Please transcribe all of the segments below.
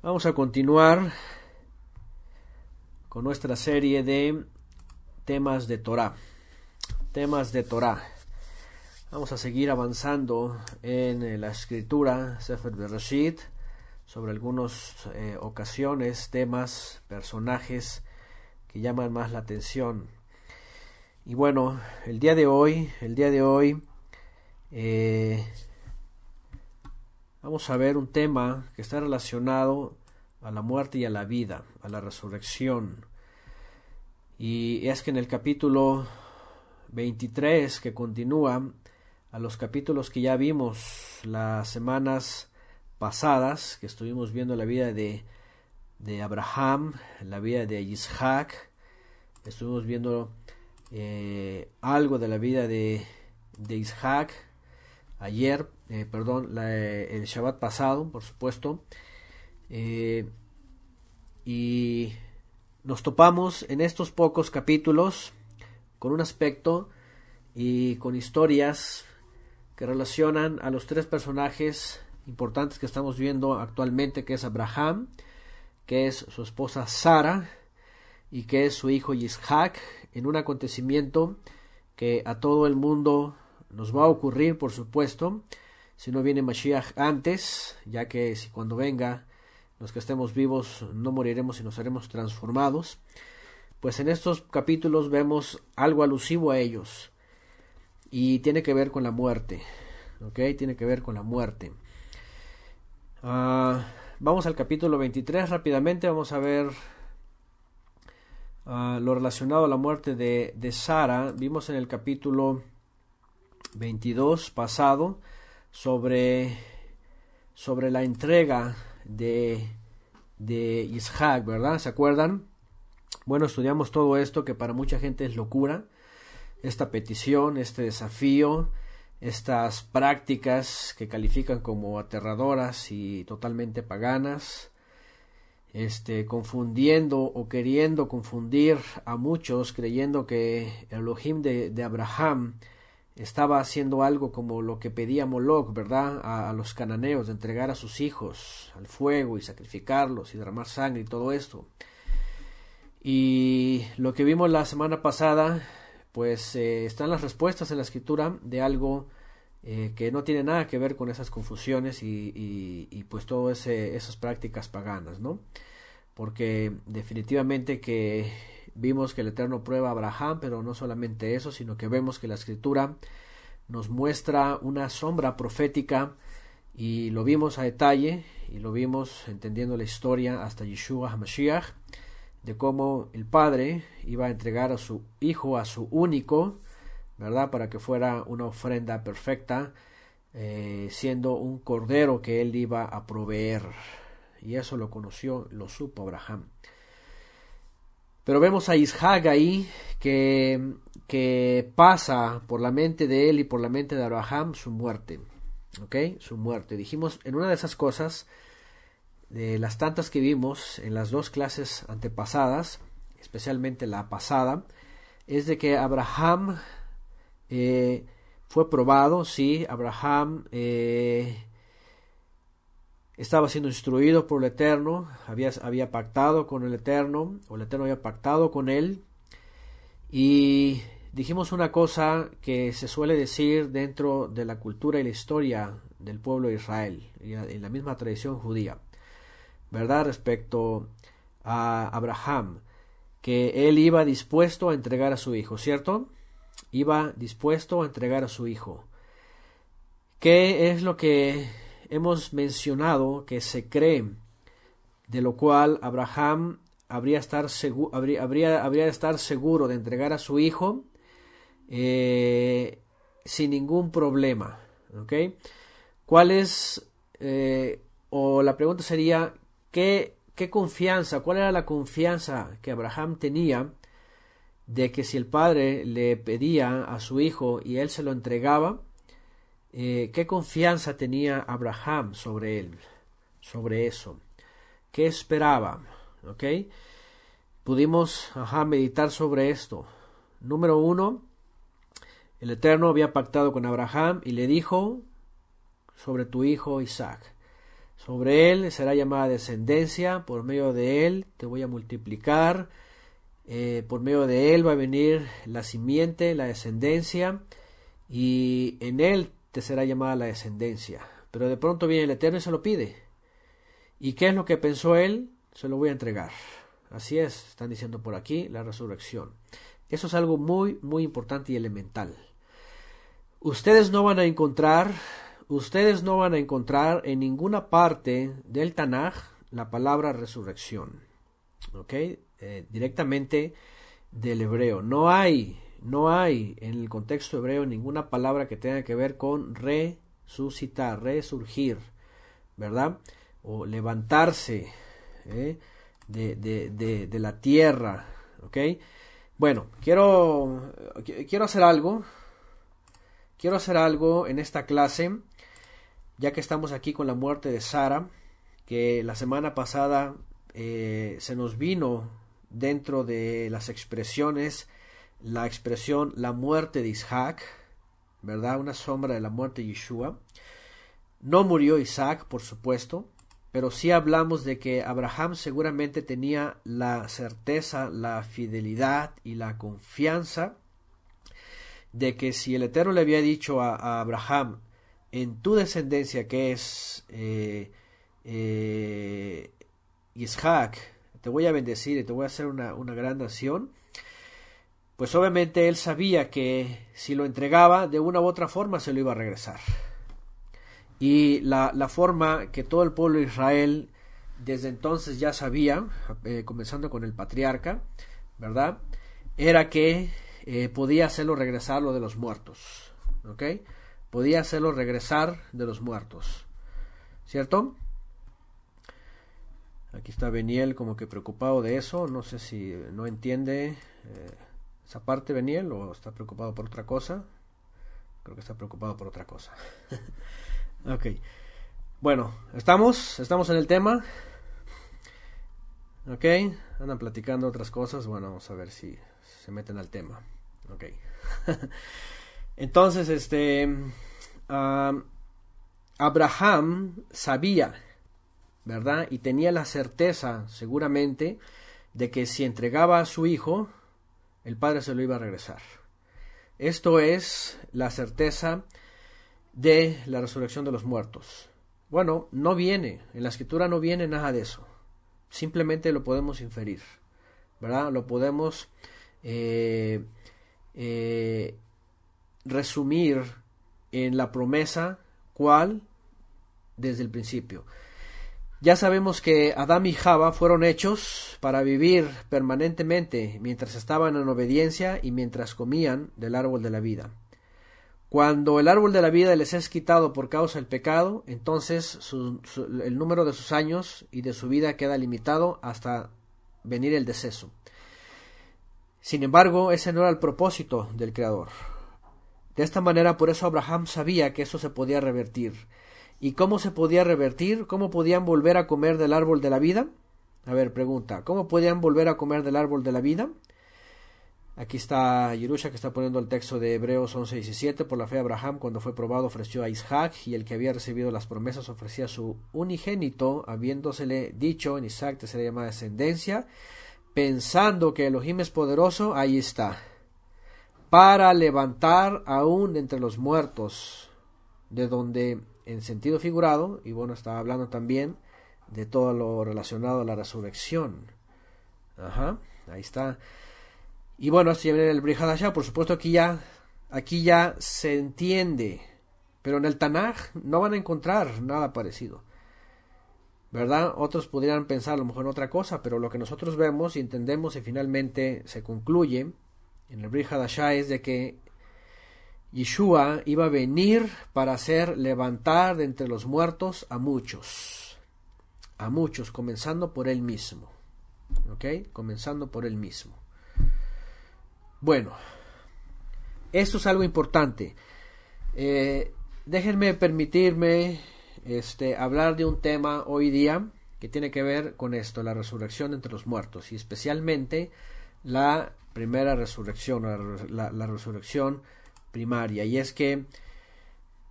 Vamos a continuar con nuestra serie de temas de Torah. Temas de Torah. Vamos a seguir avanzando en eh, la escritura Sefer Bereshit sobre algunas eh, ocasiones, temas, personajes que llaman más la atención. Y bueno, el día de hoy, el día de hoy, eh, vamos a ver un tema que está relacionado a la muerte y a la vida, a la resurrección. Y es que en el capítulo 23 que continúa a los capítulos que ya vimos las semanas pasadas, que estuvimos viendo la vida de, de Abraham, la vida de Isaac, estuvimos viendo eh, algo de la vida de, de Isaac ayer eh, perdón, el Shabbat pasado, por supuesto. Eh, y nos topamos en estos pocos capítulos con un aspecto y con historias que relacionan a los tres personajes importantes que estamos viendo actualmente, que es Abraham, que es su esposa Sara y que es su hijo Yishak, en un acontecimiento que a todo el mundo nos va a ocurrir, por supuesto, si no viene Mashiach antes, ya que si cuando venga los que estemos vivos no moriremos y nos seremos transformados, pues en estos capítulos vemos algo alusivo a ellos y tiene que ver con la muerte, Tiene que ver con la muerte. Ah, vamos al capítulo 23 rápidamente, vamos a ver ah, lo relacionado a la muerte de, de Sara, vimos en el capítulo 22 pasado, sobre, sobre la entrega de, de Isaac, ¿verdad? ¿Se acuerdan? Bueno, estudiamos todo esto que para mucha gente es locura, esta petición, este desafío, estas prácticas que califican como aterradoras y totalmente paganas, este, confundiendo o queriendo confundir a muchos creyendo que el Elohim de, de Abraham estaba haciendo algo como lo que pedía Moloch, ¿verdad? A, los cananeos, de entregar a sus hijos al fuego y sacrificarlos y derramar sangre y todo esto. Y lo que vimos la semana pasada, pues eh, están las respuestas en la escritura de algo eh, que no tiene nada que ver con esas confusiones y, y pues todas esas prácticas paganas, ¿no? Porque definitivamente que Vimos que el Eterno prueba a Abraham, pero no solamente eso, sino que vemos que la escritura nos muestra una sombra profética y lo vimos a detalle y lo vimos entendiendo la historia hasta Yeshua HaMashiach de cómo el padre iba a entregar a su hijo, a su único, ¿verdad? Para que fuera una ofrenda perfecta, eh, siendo un cordero que él iba a proveer. Y eso lo conoció, lo supo Abraham. Pero vemos a Ishag ahí que, que pasa por la mente de él y por la mente de Abraham su muerte. ¿Ok? Su muerte. Dijimos en una de esas cosas, de las tantas que vimos en las dos clases antepasadas, especialmente la pasada, es de que Abraham eh, fue probado, sí, Abraham eh, estaba siendo instruido por el Eterno, había, había pactado con el Eterno, o el Eterno había pactado con él, y dijimos una cosa que se suele decir dentro de la cultura y la historia del pueblo de Israel, en la misma tradición judía, ¿verdad? Respecto a Abraham, que él iba dispuesto a entregar a su hijo, ¿cierto? Iba dispuesto a entregar a su hijo. ¿Qué es lo que hemos mencionado que se cree, de lo cual Abraham habría, estar habría, habría, de estar seguro de entregar a su hijo eh, sin ningún problema. ok ¿Cuál es, eh, o la pregunta sería, ¿qué, ¿qué confianza, cuál era la confianza que Abraham tenía de que si el padre le pedía a su hijo y él se lo entregaba, eh, qué confianza tenía Abraham sobre él, sobre eso, qué esperaba, ¿ok? Pudimos meditar sobre esto. Número uno, el Eterno había pactado con Abraham y le dijo sobre tu hijo Isaac. Sobre él será llamada descendencia, por medio de él te voy a multiplicar, eh, por medio de él va a venir la simiente, la descendencia, y en él te será llamada la descendencia. Pero de pronto viene el Eterno y se lo pide. ¿Y qué es lo que pensó él? Se lo voy a entregar. Así es, están diciendo por aquí, la resurrección. Eso es algo muy, muy importante y elemental. Ustedes no van a encontrar, ustedes no van a encontrar en ninguna parte del Tanaj la palabra resurrección. ¿Ok? Eh, directamente del hebreo. No hay no hay en el contexto hebreo ninguna palabra que tenga que ver con resucitar, resurgir, ¿verdad? O levantarse ¿eh? de, la tierra, ¿ok? Bueno, quiero, quiero hacer algo, quiero hacer algo en esta clase, ya que estamos aquí con la muerte de Sara, que la semana pasada eh, se nos vino dentro de las expresiones la expresión la muerte de Isaac, ¿verdad? Una sombra de la muerte de Yeshua. No murió Isaac, por supuesto, pero sí hablamos de que Abraham seguramente tenía la certeza, la fidelidad y la confianza de que si el Eterno le había dicho a, Abraham, en tu descendencia que es eh, eh, Isaac, te voy a bendecir y te voy a hacer una gran nación, pues obviamente él sabía que si lo entregaba de una u otra forma se lo iba a regresar. Y la, forma que todo el pueblo de Israel desde entonces ya sabía, eh, comenzando con el patriarca, ¿verdad? Era que eh, podía hacerlo regresar lo de los muertos, ¿ok? Podía hacerlo regresar de los muertos, ¿cierto? Aquí está Beniel como que preocupado de eso, no sé si no entiende. Eh, esa parte, Beniel, o está preocupado por otra cosa. Creo que está preocupado por otra cosa. ok. Bueno, estamos, estamos en el tema. Ok, andan platicando otras cosas. Bueno, vamos a ver si se meten al tema. Ok. Entonces, este. Abraham sabía, ¿verdad? Y tenía la certeza, seguramente, de que si entregaba a su hijo, el Padre se lo iba a regresar. Esto es la certeza de la resurrección de los muertos. Bueno, no viene, en la escritura no viene nada de eso. Simplemente lo podemos inferir, ¿verdad? Lo podemos eh, eh, resumir en la promesa cual desde el principio. Ya sabemos que Adán y Java fueron hechos para vivir permanentemente mientras estaban en obediencia y mientras comían del árbol de la vida. Cuando el árbol de la vida les es quitado por causa del pecado, entonces el número de sus años y de su vida queda limitado hasta venir el deceso. Sin embargo, ese no era el propósito del Creador. De esta manera, por eso Abraham sabía que eso se podía revertir. ¿Y cómo se podía revertir? ¿Cómo podían volver a comer del árbol de la vida? A ver, pregunta, ¿cómo podían volver a comer del árbol de la vida? Aquí está Yerusha que está poniendo el texto de Hebreos 11, 17. Por la fe de Abraham, cuando fue probado, ofreció a Isaac, y el que había recibido las promesas ofrecía a su unigénito, habiéndosele dicho, en Isaac se le llamada descendencia, pensando que Elohim es poderoso, ahí está, para levantar aún entre los muertos, de donde en sentido figurado, y bueno, está hablando también de todo lo relacionado a la resurrección. Ajá, ahí está. Y bueno, esto ya viene el Brihadasha, por supuesto aquí ya, aquí ya se entiende, pero en el Tanaj no van a encontrar nada parecido. ¿Verdad? Otros podrían pensar a lo mejor en otra cosa, pero lo que nosotros vemos y entendemos y finalmente se concluye en el Brihadasha es de que Yeshua iba a venir para hacer levantar de entre los muertos a muchos, a muchos, comenzando por él mismo. ¿Ok? Comenzando por él mismo. Bueno, esto es algo importante. Eh, déjenme permitirme este, hablar de un tema hoy día que tiene que ver con esto, la resurrección entre los muertos, y especialmente la primera resurrección, la resurrección primaria. Y es que,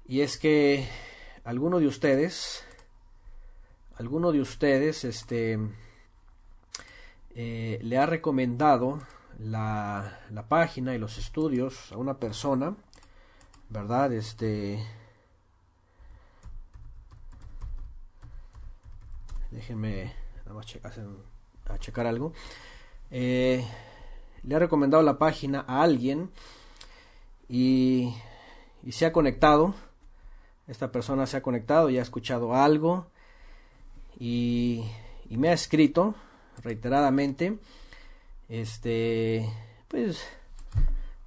y es que alguno de ustedes, alguno de ustedes, este, eh, le ha recomendado la, página y los estudios a una persona, ¿verdad? Este, déjenme vamos a checar algo. Eh, le ha recomendado la página a alguien y, se ha conectado. Esta persona se ha conectado y ha escuchado algo y, me ha escrito reiteradamente, este, pues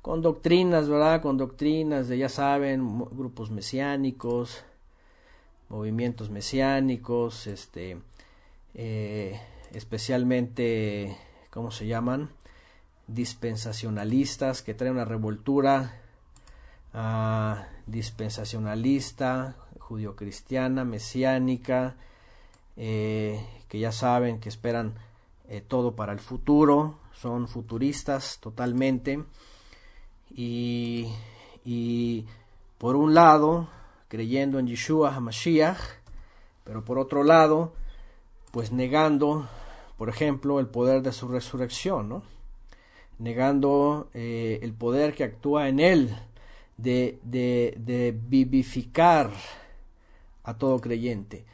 con doctrinas, ¿verdad? Con doctrinas de, ya saben, grupos mesiánicos, movimientos mesiánicos, este, eh, especialmente, ¿cómo se llaman? Dispensacionalistas que traen una revoltura Ah, dispensacionalista, judio-cristiana, mesiánica, eh, que ya saben que esperan eh, todo para el futuro, son futuristas totalmente. Y, y por un lado, creyendo en Yeshua HaMashiach, pero por otro lado, pues negando, por ejemplo, el poder de su resurrección, negando eh, el poder que actúa en él de, vivificar a todo creyente.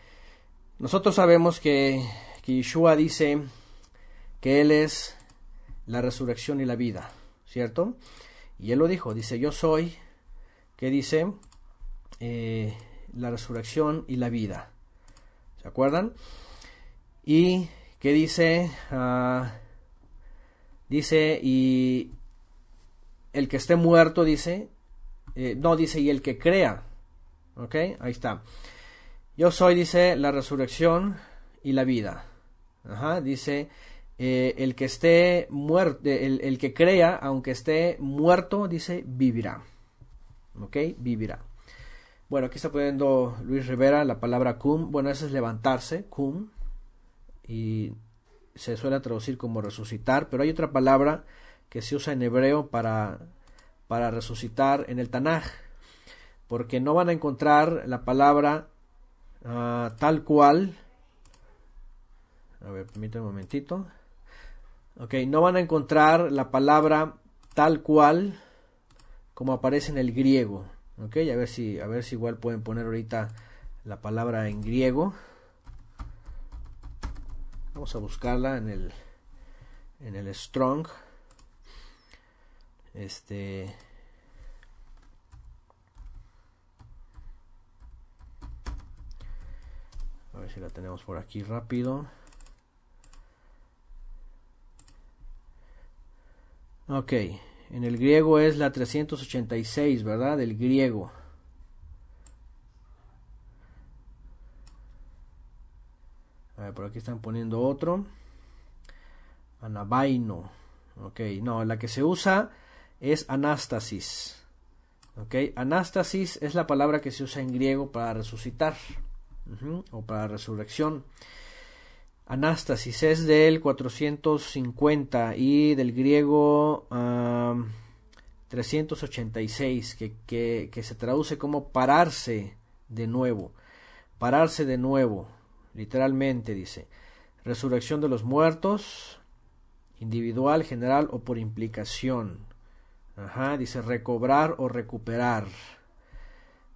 Nosotros sabemos que, Yeshua dice que Él es la resurrección y la vida, ¿cierto? Y Él lo dijo, dice, yo soy, que dice, eh, la resurrección y la vida, ¿se acuerdan? Y que dice, ah, dice, y el que esté muerto, dice, eh, no, dice, y el que crea. ¿Ok? Ahí está. Yo soy, dice, la resurrección y la vida. Ajá, dice, eh, el que esté muerto, el, que crea, aunque esté muerto, dice, vivirá. ¿Ok? Vivirá. Bueno, aquí está poniendo Luis Rivera la palabra cum. Bueno, eso es levantarse, cum. Y se suele traducir como resucitar, pero hay otra palabra que se usa en hebreo para para resucitar en el Tanaj, porque no van a encontrar la palabra ah, tal cual. A ver, permítanme un momentito. Ok, no van a encontrar la palabra tal cual como aparece en el griego. Ok, a ver si, a ver si igual pueden poner ahorita la palabra en griego. Vamos a buscarla en el, en el Strong. Este. A ver si la tenemos por aquí rápido. Ok, en el griego es la 386, ¿verdad? Del griego. A ver, por aquí están poniendo otro. Anabaino. Ok, no, la que se usa es anástasis. ok Anástasis es la palabra que se usa en griego para resucitar o para resurrección. Anástasis es del 450 y del griego 386, que, que, que, se traduce como pararse de nuevo. Pararse de nuevo, literalmente dice. Resurrección de los muertos, individual, general o por implicación. Ajá, dice recobrar o recuperar.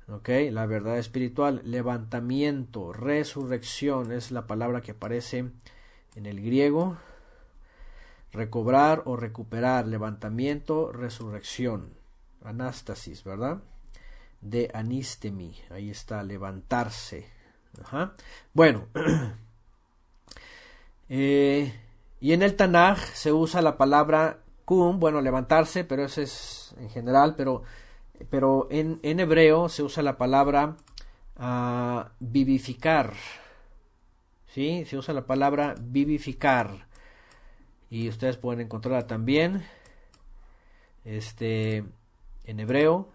¿Ok? La verdad espiritual, levantamiento, resurrección es la palabra que aparece en el griego. Recobrar o recuperar, levantamiento, resurrección. Anástasis, ¿verdad? De anistemi. Ahí está, levantarse. Ajá. Bueno. Eh, y en el Tanaj se usa la palabra bueno, levantarse, pero eso es en general, pero, pero en, hebreo se usa la palabra ah, vivificar. ¿Sí? Se usa la palabra vivificar. Y ustedes pueden encontrarla también este, en hebreo.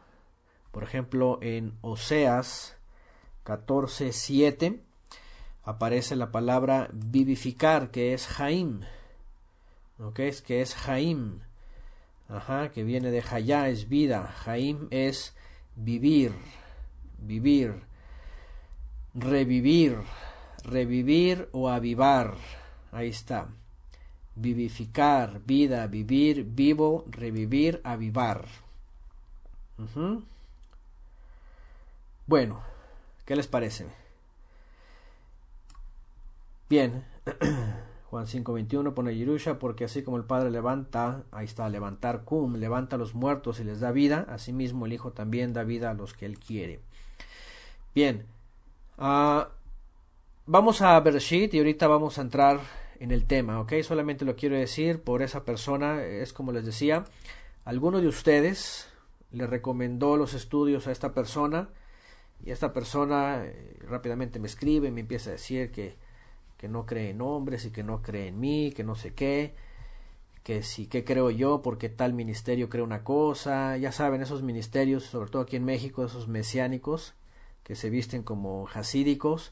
Por ejemplo, en Oseas 14:7 aparece la palabra vivificar, que es Jaim. ¿Ok? Es que es Jaim. Ajá, que viene de Hayá es vida, Jaim es vivir, vivir, revivir, revivir o avivar. Ahí está. Vivificar, vida, vivir, vivo, revivir, avivar. Bueno, ¿qué les parece? Bien. Juan 5:21 pone Yerusha, porque así como el Padre levanta, ahí está, levantar cum, levanta a los muertos y les da vida, asimismo el Hijo también da vida a los que él quiere. Bien, ah, vamos a Bereshit y ahorita vamos a entrar en el tema, ¿ok? Solamente lo quiero decir por esa persona, es como les decía, alguno de ustedes le recomendó los estudios a esta persona y esta persona eh, rápidamente me escribe, y me empieza a decir que que no cree en hombres y que no cree en mí, que no sé qué, que si que creo yo, porque tal ministerio cree una cosa, ya saben, esos ministerios, sobre todo aquí en México, esos mesiánicos, que se visten como jasídicos,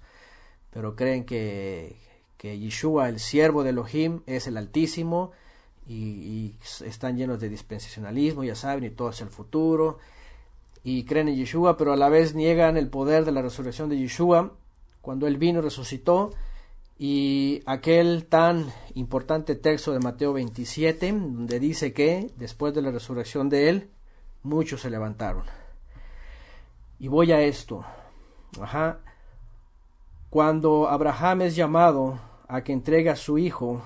pero creen que, que Yeshua, el siervo de Elohim, es el Altísimo, y, están llenos de dispensacionalismo, ya saben, y todo es el futuro, y creen en Yeshua, pero a la vez niegan el poder de la resurrección de Yeshua, cuando él vino, resucitó, y aquel tan importante texto de Mateo 27, donde dice que después de la resurrección de él, muchos se levantaron. Y voy a esto. Ajá. Cuando Abraham es llamado a que entregue a su hijo,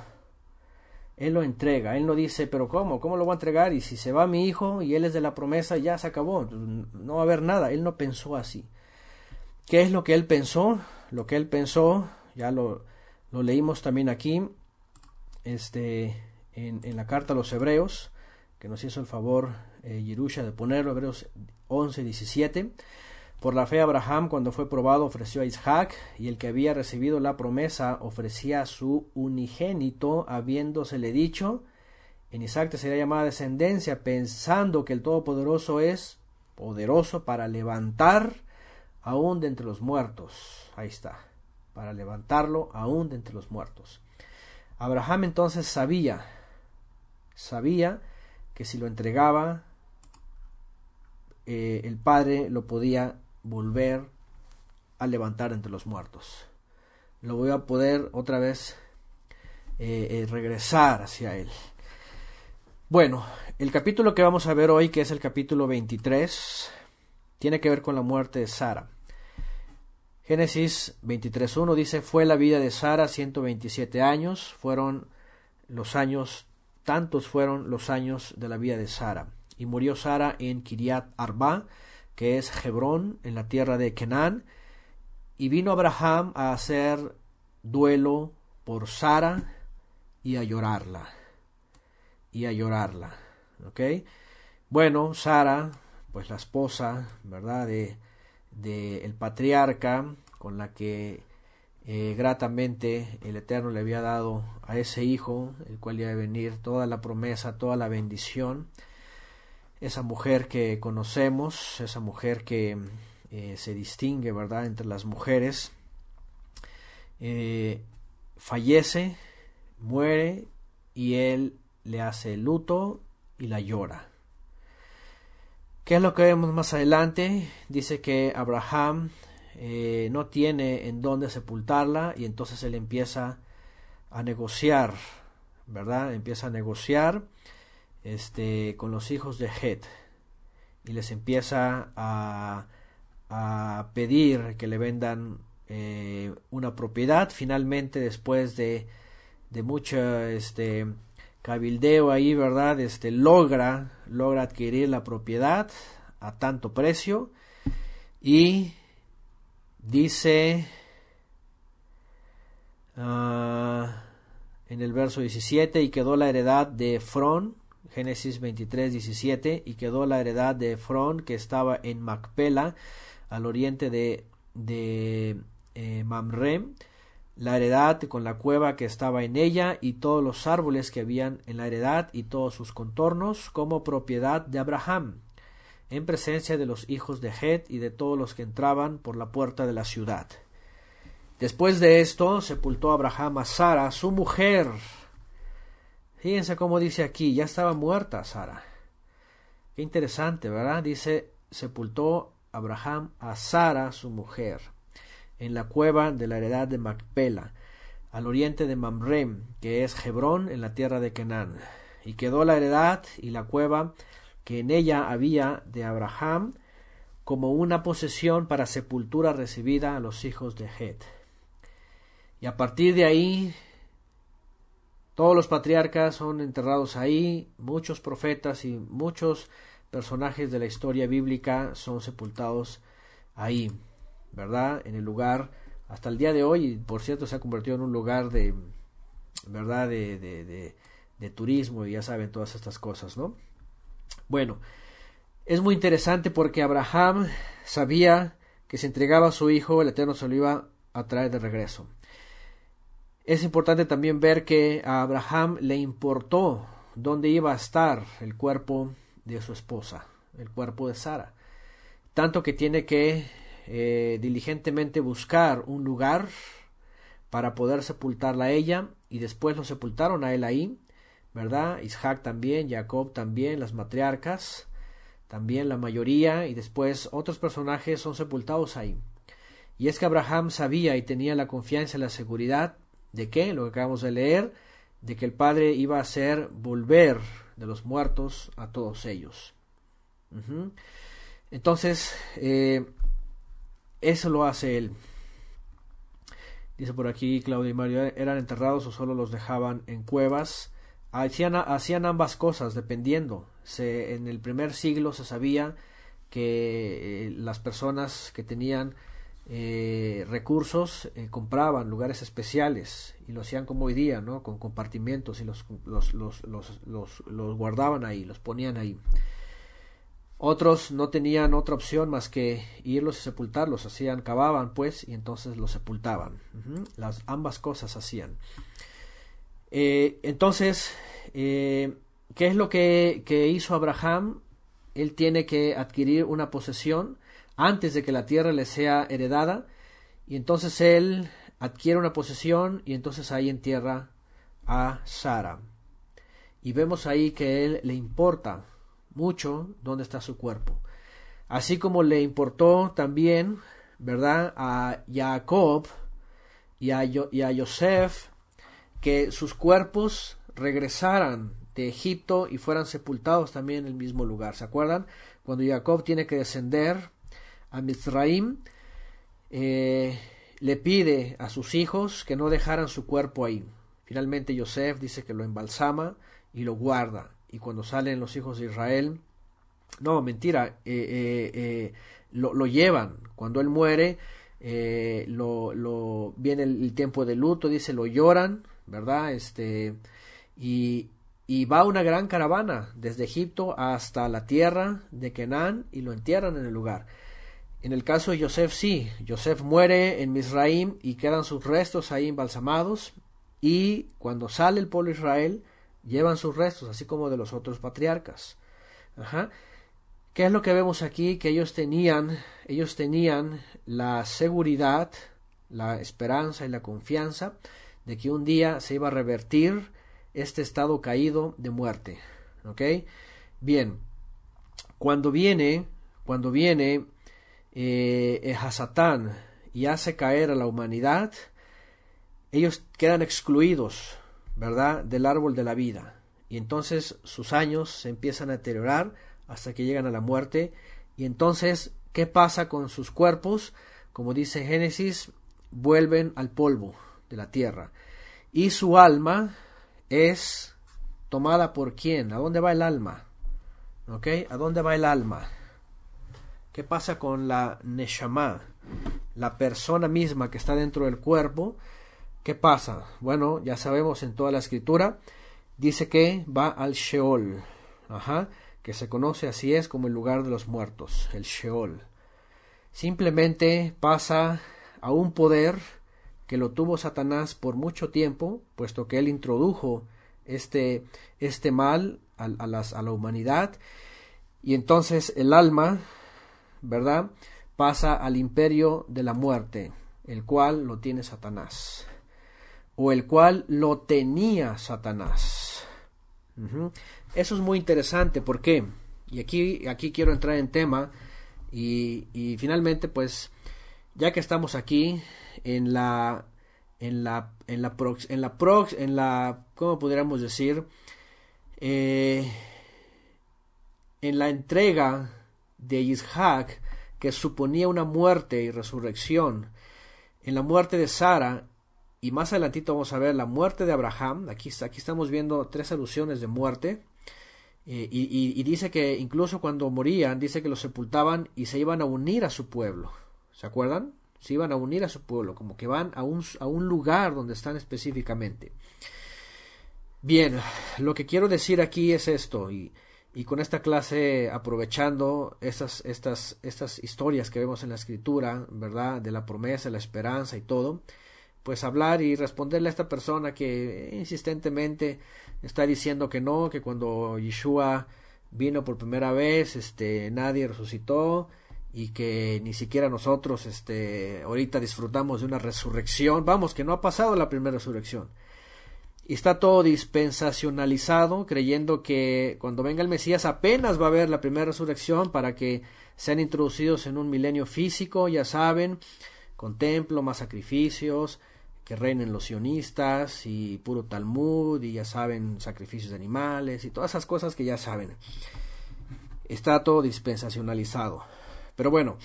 él lo entrega. Él no dice, pero ¿cómo? ¿Cómo lo va a entregar? Y si se va mi hijo y él es de la promesa, ya se acabó. No va a haber nada. Él no pensó así. ¿Qué es lo que él pensó? Lo que él pensó, ya lo, lo leímos también aquí este, en, en, la carta a los hebreos, que nos hizo el favor eh, Yerusha de ponerlo, Hebreos 11, 17. Por la fe Abraham, cuando fue probado, ofreció a Isaac, y el que había recibido la promesa ofrecía a su unigénito, habiéndosele dicho, en Isaac te será llamada descendencia, pensando que el Todopoderoso es poderoso para levantar aún de entre los muertos. Ahí está para levantarlo aún de entre los muertos. Abraham entonces sabía, sabía que si lo entregaba, eh, el Padre lo podía volver a levantar entre los muertos. Lo voy a poder otra vez eh, eh, regresar hacia Él. Bueno, el capítulo que vamos a ver hoy, que es el capítulo 23, tiene que ver con la muerte de Sara. Génesis 23.1 dice, fue la vida de Sara 127 años, fueron los años, tantos fueron los años de la vida de Sara. Y murió Sara en Kiriat Arba, que es Hebrón, en la tierra de Kenán, y vino Abraham a hacer duelo por Sara y a llorarla. Y a llorarla. ¿Ok? Bueno, Sara, pues la esposa, ¿verdad? De, del patriarca con la que eh, gratamente el Eterno le había dado a ese hijo, el cual iba a venir toda la promesa, toda la bendición. Esa mujer que conocemos, esa mujer que eh, se distingue, ¿verdad?, entre las mujeres, eh, fallece, muere y él le hace luto y la llora. ¿Qué es lo que vemos más adelante? Dice que Abraham eh, no tiene en dónde sepultarla y entonces él empieza a negociar, ¿verdad? Empieza a negociar este, con los hijos de Het y les empieza a, a pedir que le vendan eh, una propiedad. Finalmente, después de, de mucha este, cabildeo ahí, ¿verdad? Este logra, logra adquirir la propiedad a tanto precio y dice ah, en el verso 17 y quedó la heredad de Efrón, Génesis 23, 17 y quedó la heredad de Efrón que estaba en Macpela al oriente de, de eh, la heredad con la cueva que estaba en ella y todos los árboles que habían en la heredad y todos sus contornos como propiedad de Abraham, en presencia de los hijos de Het y de todos los que entraban por la puerta de la ciudad. Después de esto sepultó Abraham a Sara, su mujer. Fíjense cómo dice aquí, ya estaba muerta Sara. Qué interesante, ¿verdad? Dice, sepultó Abraham a Sara, su mujer en la cueva de la heredad de Macpela, al oriente de Mamrem, que es Hebrón, en la tierra de Canaán. Y quedó la heredad y la cueva que en ella había de Abraham como una posesión para sepultura recibida a los hijos de Het. Y a partir de ahí todos los patriarcas son enterrados ahí, muchos profetas y muchos personajes de la historia bíblica son sepultados ahí. ¿verdad? En el lugar, hasta el día de hoy, por cierto, se ha convertido en un lugar de, ¿verdad? De, turismo y ya saben todas estas cosas, ¿no? Bueno, es muy interesante porque Abraham sabía que se entregaba a su hijo, el Eterno se iba a traer de regreso. Es importante también ver que a Abraham le importó dónde iba a estar el cuerpo de su esposa, el cuerpo de Sara. Tanto que tiene que eh, diligentemente buscar un lugar para poder sepultarla a ella y después lo sepultaron a él ahí, ¿verdad? Isaac también, Jacob también, las matriarcas también la mayoría y después otros personajes son sepultados ahí. Y es que Abraham sabía y tenía la confianza y la seguridad de que, lo que acabamos de leer, de que el Padre iba a hacer volver de los muertos a todos ellos. Entonces, eh, eso lo hace él. Dice por aquí, Claudio y Mario er, eran enterrados o solo los dejaban en cuevas. Hacían, hacían ambas cosas, dependiendo. Se, en el primer siglo se sabía que eh, las personas que tenían eh, recursos eh, compraban lugares especiales y lo hacían como hoy día, ¿no? Con compartimientos y los, los, los, los guardaban ahí, los ponían ahí. Otros no tenían otra opción más que irlos y sepultarlos, hacían, cavaban pues y entonces los sepultaban. Las ambas cosas hacían. Eh, entonces, eh, ¿qué es lo que, que hizo Abraham? Él tiene que adquirir una posesión antes de que la tierra le sea heredada y entonces él adquiere una posesión y entonces ahí entierra a Sara. Y vemos ahí que él le importa mucho dónde está su cuerpo. Así como le importó también, ¿verdad?, a Jacob y a, y a Yosef que sus cuerpos regresaran de Egipto y fueran sepultados también en el mismo lugar. ¿Se acuerdan? Cuando Jacob tiene que descender a Mizraim, eh, le pide a sus hijos que no dejaran su cuerpo ahí. Finalmente Yosef dice que lo embalsama y lo guarda y cuando salen los hijos de Israel, no, mentira, eh, eh, eh, lo, llevan. Cuando él muere, lo, viene el, tiempo de luto, dice, lo lloran, ¿verdad? Este, y, y va una gran caravana desde Egipto hasta la tierra de Kenán y lo entierran en el lugar. En el caso de Yosef sí, Yosef muere en Misraim y quedan sus restos ahí embalsamados y cuando sale el pueblo de Israel llevan sus restos, así como de los otros patriarcas. ¿Qué es lo que vemos aquí? Que ellos tenían, ellos tenían la seguridad, la esperanza y la confianza de que un día se iba a revertir este estado caído de muerte. ¿Ok? Bien, cuando viene, cuando viene eh, Hasatán y hace caer a la humanidad, ellos quedan excluidos ¿verdad?, del árbol de la vida. Y entonces sus años se empiezan a deteriorar hasta que llegan a la muerte. Y entonces, ¿qué pasa con sus cuerpos? Como dice Génesis, vuelven al polvo de la tierra. Y su alma es tomada por quién? ¿A dónde va el alma? ¿Ok? ¿A dónde va el alma? ¿Qué pasa con la Neshama? La persona misma que está dentro del cuerpo ¿Qué pasa? Bueno, ya sabemos en toda la escritura, dice que va al Sheol, que se conoce así es como el lugar de los muertos, el Sheol. Simplemente pasa a un poder que lo tuvo Satanás por mucho tiempo, puesto que él introdujo este, este mal las, a la humanidad, y entonces el alma, ¿verdad?, pasa al imperio de la muerte, el cual lo tiene Satanás o el cual lo tenía Satanás. Eso es muy interesante, ¿por qué? Y aquí, aquí quiero entrar en tema y, finalmente pues ya que estamos aquí en la en la en la en la en la cómo podríamos decir eh, en la entrega de Isaac que suponía una muerte y resurrección en la muerte de Sara y más adelantito vamos a ver la muerte de Abraham. Aquí, aquí estamos viendo tres alusiones de muerte. Eh, y, dice que incluso cuando morían, dice que los sepultaban y se iban a unir a su pueblo. ¿Se acuerdan? Se iban a unir a su pueblo, como que van a un, a un lugar donde están específicamente. Bien, lo que quiero decir aquí es esto, y, con esta clase aprovechando estas, estas, estas historias que vemos en la escritura, ¿verdad? De la promesa, la esperanza y todo, pues hablar y responderle a esta persona que eh, insistentemente está diciendo que no, que cuando Yeshua vino por primera vez, este, nadie resucitó y que ni siquiera nosotros, este, ahorita disfrutamos de una resurrección, vamos, que no ha pasado la primera resurrección. Y está todo dispensacionalizado, creyendo que cuando venga el Mesías apenas va a haber la primera resurrección para que sean introducidos en un milenio físico, ya saben, con templo, más sacrificios, que reinen los sionistas y puro Talmud y ya saben sacrificios de animales y todas esas cosas que ya saben. Está todo dispensacionalizado. Pero bueno,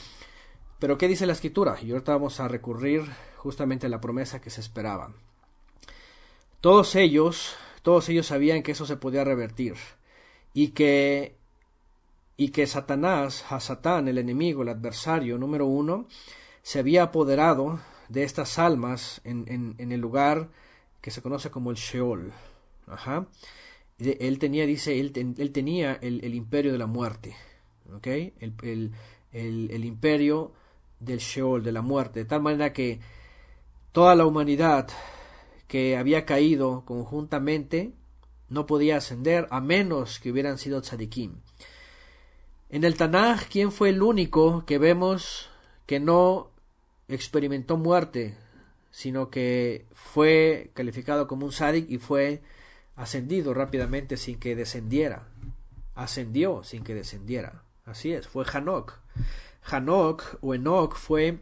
pero ¿qué dice la escritura? Y ahorita vamos a recurrir justamente a la promesa que se esperaba. Todos ellos, todos ellos sabían que eso se podía revertir y que y que Satanás, a Satán, el enemigo, el adversario número uno, se había apoderado de estas almas en, el lugar que se conoce como el Sheol. Ajá. Él tenía, dice, él, él tenía el, imperio de la muerte. El, el, imperio del Sheol, de la muerte. De tal manera que toda la humanidad que había caído conjuntamente no podía ascender a menos que hubieran sido tzadikim. En el Tanaj, ¿quién fue el único que vemos que no experimentó muerte, sino que fue calificado como un sádic y fue ascendido rápidamente sin que descendiera. Ascendió sin que descendiera. Así es, fue Hanok. Hanok o Enoch fue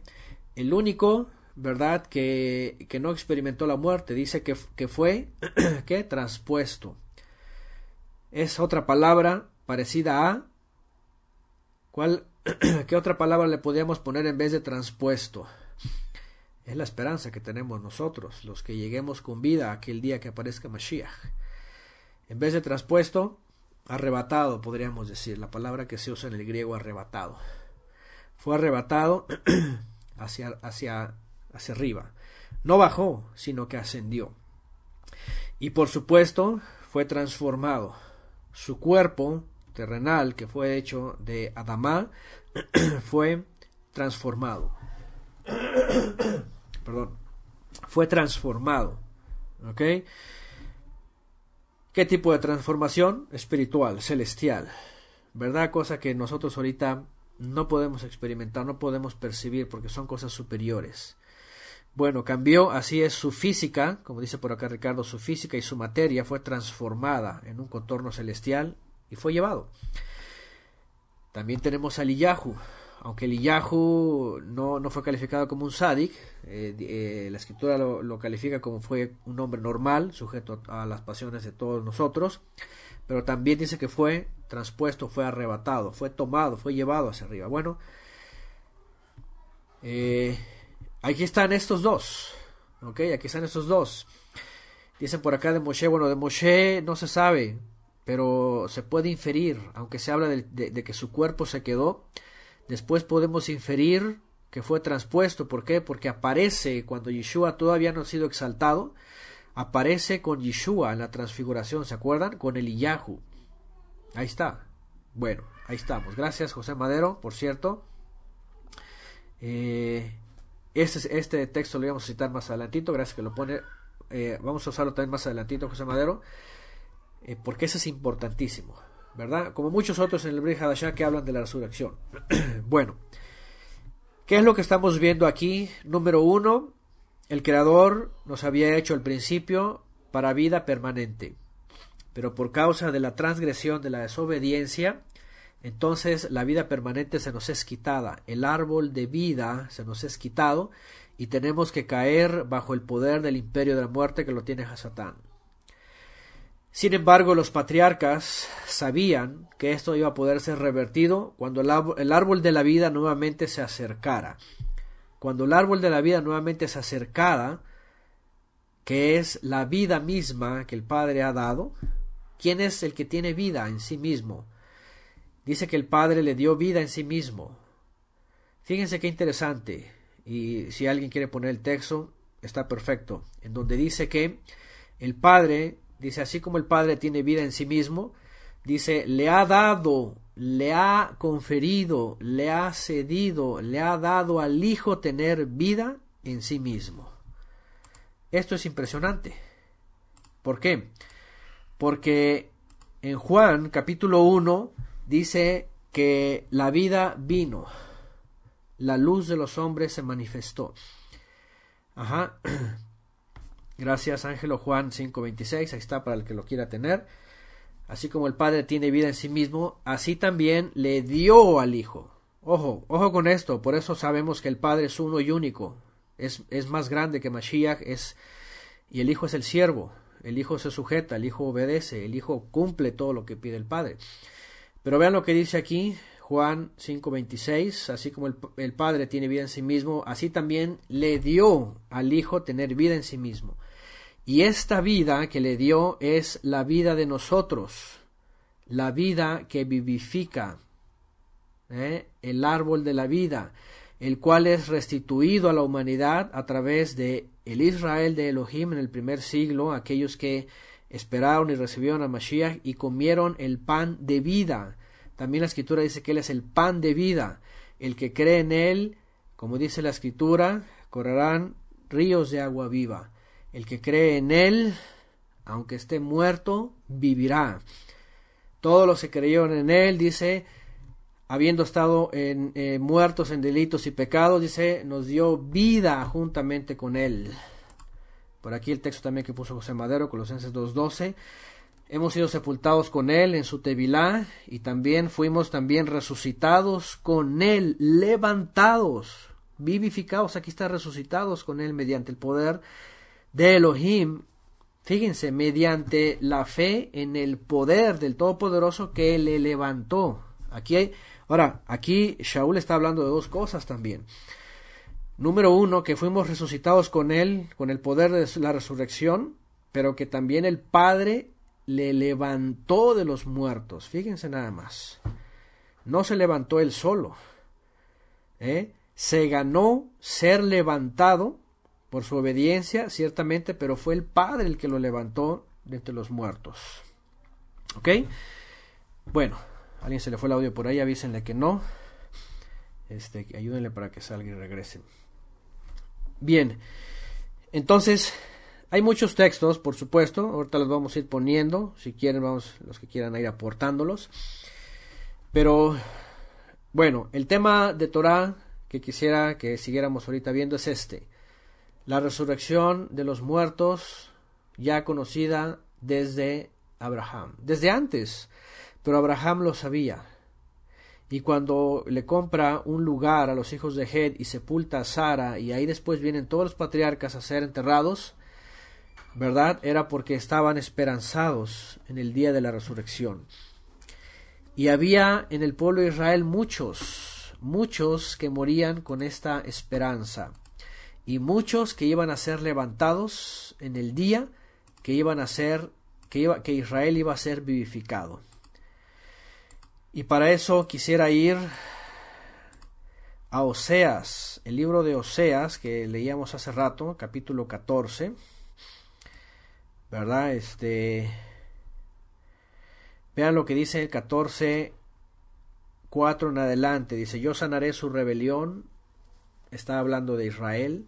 el único, ¿verdad?, que, que no experimentó la muerte. Dice que, fue, ¿qué?, Transpuesto. Es otra palabra parecida a... ¿Cuál? ¿Qué otra palabra le podríamos poner en vez de transpuesto? Es la esperanza que tenemos nosotros, los que lleguemos con vida a aquel día que aparezca Mashiach. En vez de traspuesto, arrebatado, podríamos decir, la palabra que se usa en el griego arrebatado. Fue arrebatado hacia, hacia, hacia arriba. No bajó, sino que ascendió. Y por supuesto, fue transformado. Su cuerpo terrenal, que fue hecho de Adamá, fue transformado. perdón, fue transformado. ¿Ok? ¿Qué tipo de transformación? Espiritual, celestial. ¿Verdad? Cosa que nosotros ahorita no podemos experimentar, no podemos percibir porque son cosas superiores. Bueno, cambió, así es su física, como dice por acá Ricardo, su física y su materia fue transformada en un contorno celestial y fue llevado. También tenemos al Iyahu, aunque el no, no, fue calificado como un sádic, eh, eh, la escritura lo, califica como fue un hombre normal, sujeto a, las pasiones de todos nosotros, pero también dice que fue transpuesto, fue arrebatado, fue tomado, fue llevado hacia arriba. Bueno, eh, aquí están estos dos, aquí están estos dos. Dicen por acá de Moshe, bueno, de Moshe no se sabe, pero se puede inferir, aunque se habla de que su cuerpo se quedó Después podemos inferir que fue transpuesto. ¿Por qué? Porque aparece cuando Yeshua todavía no ha sido exaltado. Aparece con Yeshua en la transfiguración, ¿se acuerdan? Con el Iyahu, Ahí está. Bueno, ahí estamos. Gracias, José Madero, por cierto. Eh, este, este, texto lo íbamos a citar más adelantito. Gracias que lo pone. Eh, vamos a usarlo también más adelantito, José Madero. Eh, porque ese es importantísimo. ¿verdad? Como muchos otros en el Brihadashá que hablan de la resurrección. bueno, ¿qué es lo que estamos viendo aquí? Número uno, el Creador nos había hecho al principio para vida permanente, pero por causa de la transgresión, de la desobediencia, entonces la vida permanente se nos es quitada, el árbol de vida se nos es quitado y tenemos que caer bajo el poder del imperio de la muerte que lo tiene Hasatán. Sin embargo, los patriarcas sabían que esto iba a poder ser revertido cuando el árbol de la vida nuevamente se acercara. Cuando el árbol de la vida nuevamente se acercara, que es la vida misma que el Padre ha dado, ¿quién es el que tiene vida en sí mismo? Dice que el Padre le dio vida en sí mismo. Fíjense qué interesante, y si alguien quiere poner el texto, está perfecto, en donde dice que el Padre Dice, así como el Padre tiene vida en sí mismo, dice, le ha dado, le ha conferido, le ha cedido, le ha dado al Hijo tener vida en sí mismo. Esto es impresionante. ¿Por qué? Porque en Juan capítulo 1 dice que la vida vino, la luz de los hombres se manifestó. Ajá. Gracias Ángelo Juan 526, ahí está para el que lo quiera tener. Así como el Padre tiene vida en sí mismo, así también le dio al Hijo. Ojo, ojo con esto, por eso sabemos que el Padre es uno y único, es, es más grande que Mashiach, es, y el Hijo es el siervo, el Hijo se sujeta, el Hijo obedece, el Hijo cumple todo lo que pide el Padre. Pero vean lo que dice aquí Juan 5:26, así como el, Padre tiene vida en sí mismo, así también le dio al Hijo tener vida en sí mismo. Y esta vida que le dio es la vida de nosotros, la vida que vivifica, ¿eh? el árbol de la vida, el cual es restituido a la humanidad a través de el Israel de Elohim en el primer siglo, aquellos que esperaron y recibieron a Mashiach y comieron el pan de vida. También la escritura dice que Él es el pan de vida. El que cree en Él, como dice la escritura, correrán ríos de agua viva. El que cree en él, aunque esté muerto, vivirá. Todos los que creyeron en él, dice, habiendo estado en, eh, muertos en delitos y pecados, dice, nos dio vida juntamente con él. Por aquí el texto también que puso José Madero, Colosenses 2.12. Hemos sido sepultados con él en su tevilá y también fuimos también resucitados con él, levantados, vivificados. Aquí está resucitados con él mediante el poder de Elohim, fíjense, mediante la fe en el poder del Todopoderoso que le levantó. Aquí ahora, aquí Shaul está hablando de dos cosas también. Número uno, que fuimos resucitados con él, con el poder de la resurrección, pero que también el Padre le levantó de los muertos. Fíjense nada más. No se levantó él solo. ¿eh? Se ganó ser levantado por su obediencia, ciertamente, pero fue el Padre el que lo levantó de entre los muertos. ¿Ok? Bueno, alguien se le fue el audio por ahí, avísenle que no. Este, ayúdenle para que salga y regrese. Bien, entonces, hay muchos textos, por supuesto, ahorita los vamos a ir poniendo, si quieren, vamos, los que quieran ir aportándolos. Pero, bueno, el tema de Torah que quisiera que siguiéramos ahorita viendo es este la resurrección de los muertos ya conocida desde Abraham, desde antes, pero Abraham lo sabía. Y cuando le compra un lugar a los hijos de Ged y sepulta a Sara, y ahí después vienen todos los patriarcas a ser enterrados, ¿verdad? Era porque estaban esperanzados en el día de la resurrección. Y había en el pueblo de Israel muchos, muchos que morían con esta esperanza y muchos que iban a ser levantados en el día que iban a ser que, que Israel iba a ser vivificado. Y para eso quisiera ir a Oseas, el libro de Oseas que leíamos hace rato, capítulo 14. ¿Verdad? Este Vean lo que dice el 14 4 en adelante, dice, "Yo sanaré su rebelión está hablando de Israel,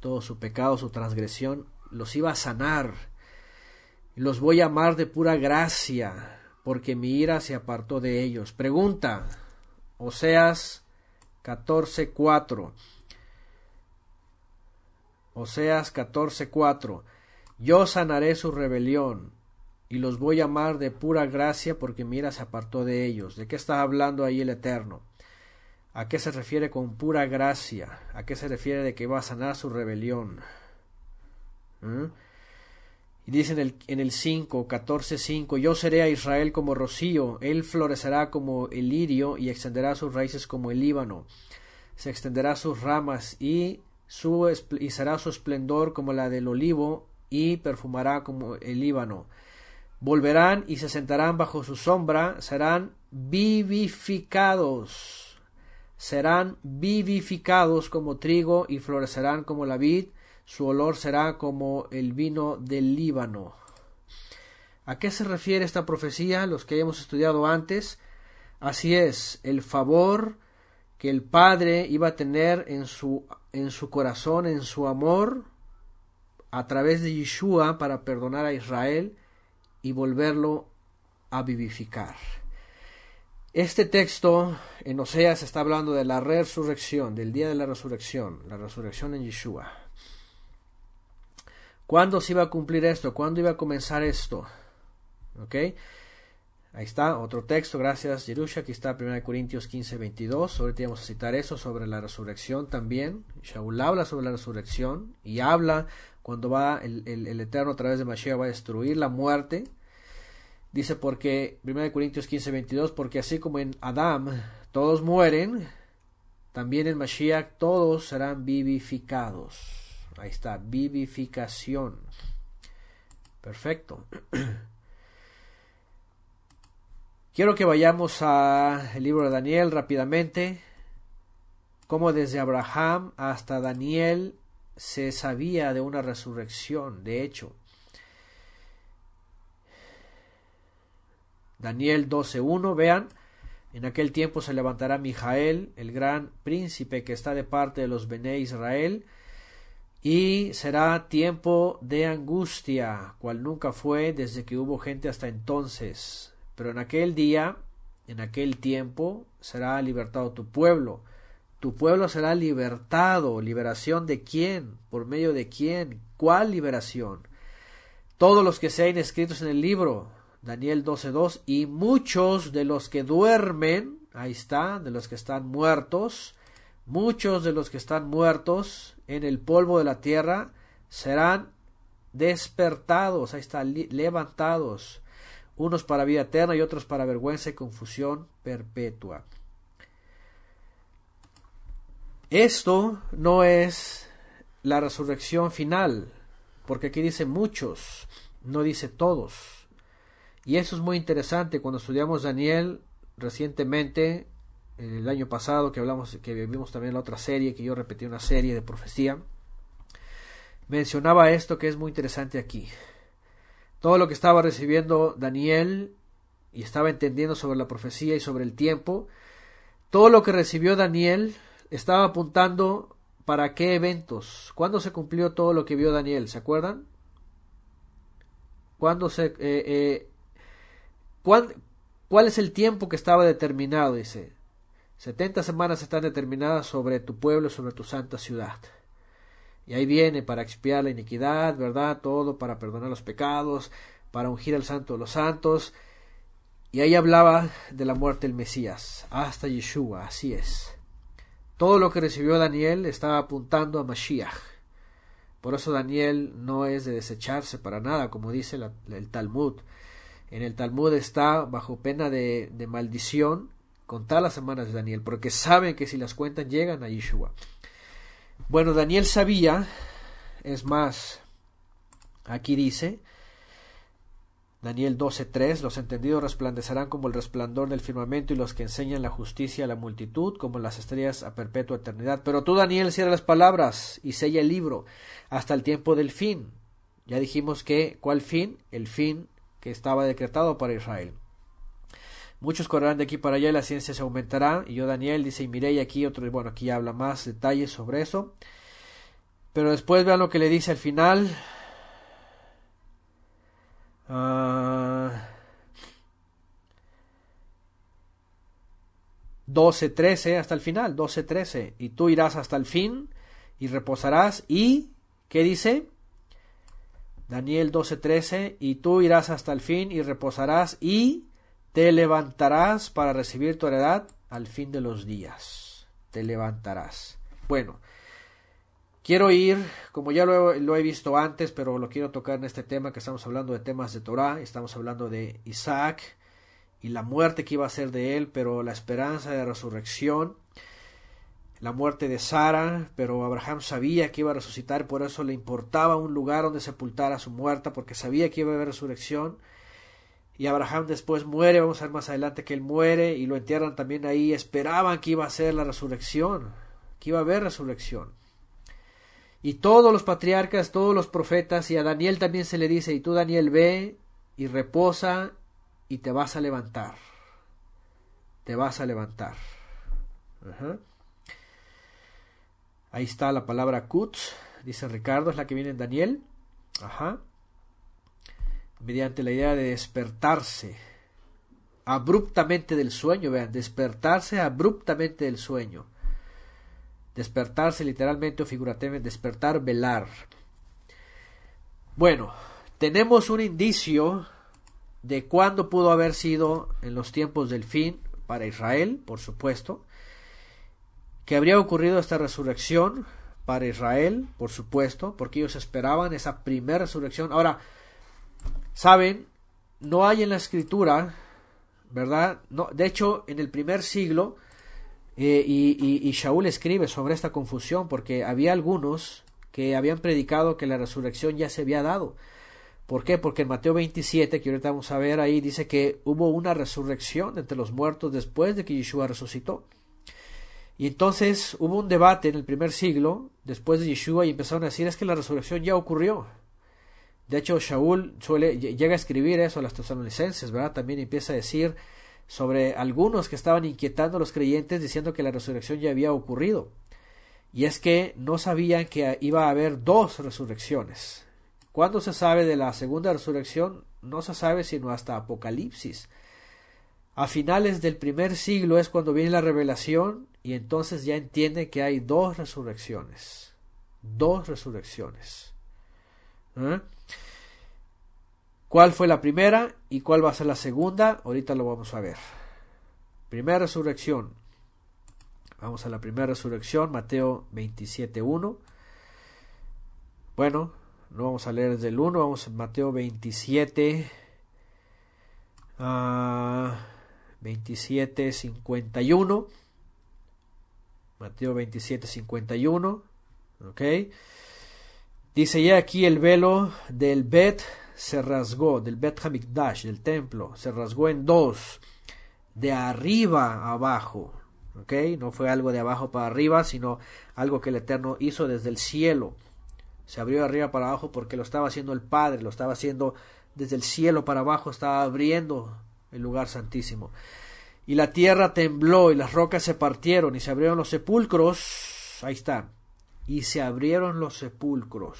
todo su pecado, su transgresión, los iba a sanar. Los voy a amar de pura gracia, porque mi ira se apartó de ellos. Pregunta, Oseas 14:4. Oseas 14:4. Yo sanaré su rebelión y los voy a amar de pura gracia porque mi ira se apartó de ellos. ¿De qué está hablando ahí el Eterno? ¿A qué se refiere con pura gracia? ¿A qué se refiere de que va a sanar su rebelión? ¿Mm? Y dice en el, en el 5, 14, 5, Yo seré a Israel como rocío, él florecerá como el lirio y extenderá sus raíces como el Líbano. Se extenderá sus ramas y, su, y será su esplendor como la del olivo y perfumará como el Líbano. Volverán y se sentarán bajo su sombra, serán vivificados serán vivificados como trigo y florecerán como la vid, su olor será como el vino del Líbano. ¿A qué se refiere esta profecía? Los que hemos estudiado antes. Así es, el favor que el Padre iba a tener en su, en su corazón, en su amor, a través de Yeshua para perdonar a Israel y volverlo a vivificar. Este texto en Oseas está hablando de la resurrección, del día de la resurrección, la resurrección en Yeshua. ¿Cuándo se iba a cumplir esto? ¿Cuándo iba a comenzar esto? ¿Ok? Ahí está, otro texto, gracias Jerusha, aquí está 1 Corintios 15, 22, ahorita vamos a citar eso sobre la resurrección también, Shaul habla sobre la resurrección y habla cuando va el, Eterno a través de Mashiach va a destruir la muerte, Dice porque, 1 Corintios 15, 22, porque así como en Adán todos mueren, también en Mashiach todos serán vivificados. Ahí está, vivificación. Perfecto. Quiero que vayamos al libro de Daniel rápidamente. Como desde Abraham hasta Daniel se sabía de una resurrección. De hecho, Daniel 12.1, vean, en aquel tiempo se levantará Mijael, el gran príncipe que está de parte de los Bene Israel, y será tiempo de angustia, cual nunca fue desde que hubo gente hasta entonces. Pero en aquel día, en aquel tiempo, será libertado tu pueblo. Tu pueblo será libertado. ¿Liberación de quién? ¿Por medio de quién? ¿Cuál liberación? Todos los que sean escritos en el libro Daniel 12.2, y muchos de los que duermen, ahí está, de los que están muertos, muchos de los que están muertos en el polvo de la tierra serán despertados, ahí está, levantados, unos para vida eterna y otros para vergüenza y confusión perpetua. Esto no es la resurrección final, porque aquí dice muchos, no dice todos. Y eso es muy interesante cuando estudiamos Daniel recientemente, el año pasado que hablamos, que vimos también la otra serie, que yo repetí una serie de profecía. Mencionaba esto que es muy interesante aquí. Todo lo que estaba recibiendo Daniel y estaba entendiendo sobre la profecía y sobre el tiempo, todo lo que recibió Daniel estaba apuntando para qué eventos, cuándo se cumplió todo lo que vio Daniel, ¿se acuerdan? ¿Cuándo se eh, eh, ¿Cuál, es el tiempo que estaba determinado? Dice, 70 semanas están determinadas sobre tu pueblo, sobre tu santa ciudad. Y ahí viene para expiar la iniquidad, ¿verdad? Todo para perdonar los pecados, para ungir al santo de los santos. Y ahí hablaba de la muerte del Mesías, hasta Yeshua, así es. Todo lo que recibió Daniel estaba apuntando a Mashiach. Por eso Daniel no es de desecharse para nada, como dice el Talmud. En el Talmud está bajo pena de, maldición contar las semanas de Daniel, porque saben que si las cuentan llegan a Yeshua. Bueno, Daniel sabía, es más, aquí dice, Daniel 12:3, los entendidos resplandecerán como el resplandor del firmamento y los que enseñan la justicia a la multitud como las estrellas a perpetua eternidad. Pero tú, Daniel, cierra las palabras y sella el libro hasta el tiempo del fin. Ya dijimos que, ¿cuál fin? El fin que estaba decretado para Israel. Muchos correrán de aquí para allá y la ciencia se aumentará. Y yo, Daniel, dice, y mire y aquí otro, bueno, aquí habla más detalles sobre eso. Pero después vean lo que le dice al final. 12, ah, 13 hasta el final, 12, 13. Y tú irás hasta el fin y reposarás. ¿Y qué dice? Daniel 12:13, y tú irás hasta el fin y reposarás y te levantarás para recibir tu heredad al fin de los días. Te levantarás. Bueno, quiero ir, como ya lo, lo he visto antes, pero lo quiero tocar en este tema que estamos hablando de temas de Torah, estamos hablando de Isaac y la muerte que iba a ser de él, pero la esperanza de resurrección la muerte de Sara, pero Abraham sabía que iba a resucitar, por eso le importaba un lugar donde sepultara a su muerta, porque sabía que iba a haber resurrección. Y Abraham después muere, vamos a ver más adelante que él muere y lo entierran también ahí, esperaban que iba a ser la resurrección, que iba a haber resurrección. Y todos los patriarcas, todos los profetas, y a Daniel también se le dice, y tú Daniel ve y reposa y te vas a levantar, te vas a levantar. Ajá. Ahí está la palabra kutz, dice Ricardo, es la que viene en Daniel. Ajá. Mediante la idea de despertarse abruptamente del sueño, vean, despertarse abruptamente del sueño. Despertarse literalmente o figurativamente, despertar, velar. Bueno, tenemos un indicio de cuándo pudo haber sido en los tiempos del fin para Israel, por supuesto que habría ocurrido esta resurrección para Israel, por supuesto, porque ellos esperaban esa primera resurrección. Ahora, saben, no hay en la escritura, ¿verdad? No, de hecho, en el primer siglo, eh, y, y, y Shaul escribe sobre esta confusión, porque había algunos que habían predicado que la resurrección ya se había dado. ¿Por qué? Porque en Mateo 27, que ahorita vamos a ver ahí, dice que hubo una resurrección entre los muertos después de que Yeshua resucitó. Y entonces hubo un debate en el primer siglo, después de Yeshua, y empezaron a decir es que la resurrección ya ocurrió. De hecho, Shaul llega a escribir eso a los tesalonicenses, ¿verdad? También empieza a decir sobre algunos que estaban inquietando a los creyentes diciendo que la resurrección ya había ocurrido. Y es que no sabían que iba a haber dos resurrecciones. ¿Cuándo se sabe de la segunda resurrección? No se sabe sino hasta Apocalipsis. A finales del primer siglo es cuando viene la revelación y entonces ya entiende que hay dos resurrecciones. Dos resurrecciones. ¿Eh? ¿Cuál fue la primera y cuál va a ser la segunda? Ahorita lo vamos a ver. Primera resurrección. Vamos a la primera resurrección, Mateo 27.1. Bueno, no vamos a leer desde el 1, vamos a Mateo 27. Ah, uh, Mateo 27, 51. ¿Ok? Dice ya aquí el velo del Bet se rasgó, del Bet Hamikdash, del templo, se rasgó en dos, de arriba abajo. ¿Ok? No fue algo de abajo para arriba, sino algo que el Eterno hizo desde el cielo. Se abrió de arriba para abajo porque lo estaba haciendo el Padre, lo estaba haciendo desde el cielo para abajo, estaba abriendo el lugar santísimo y la tierra tembló y las rocas se partieron y se abrieron los sepulcros. Ahí está. Y se abrieron los sepulcros.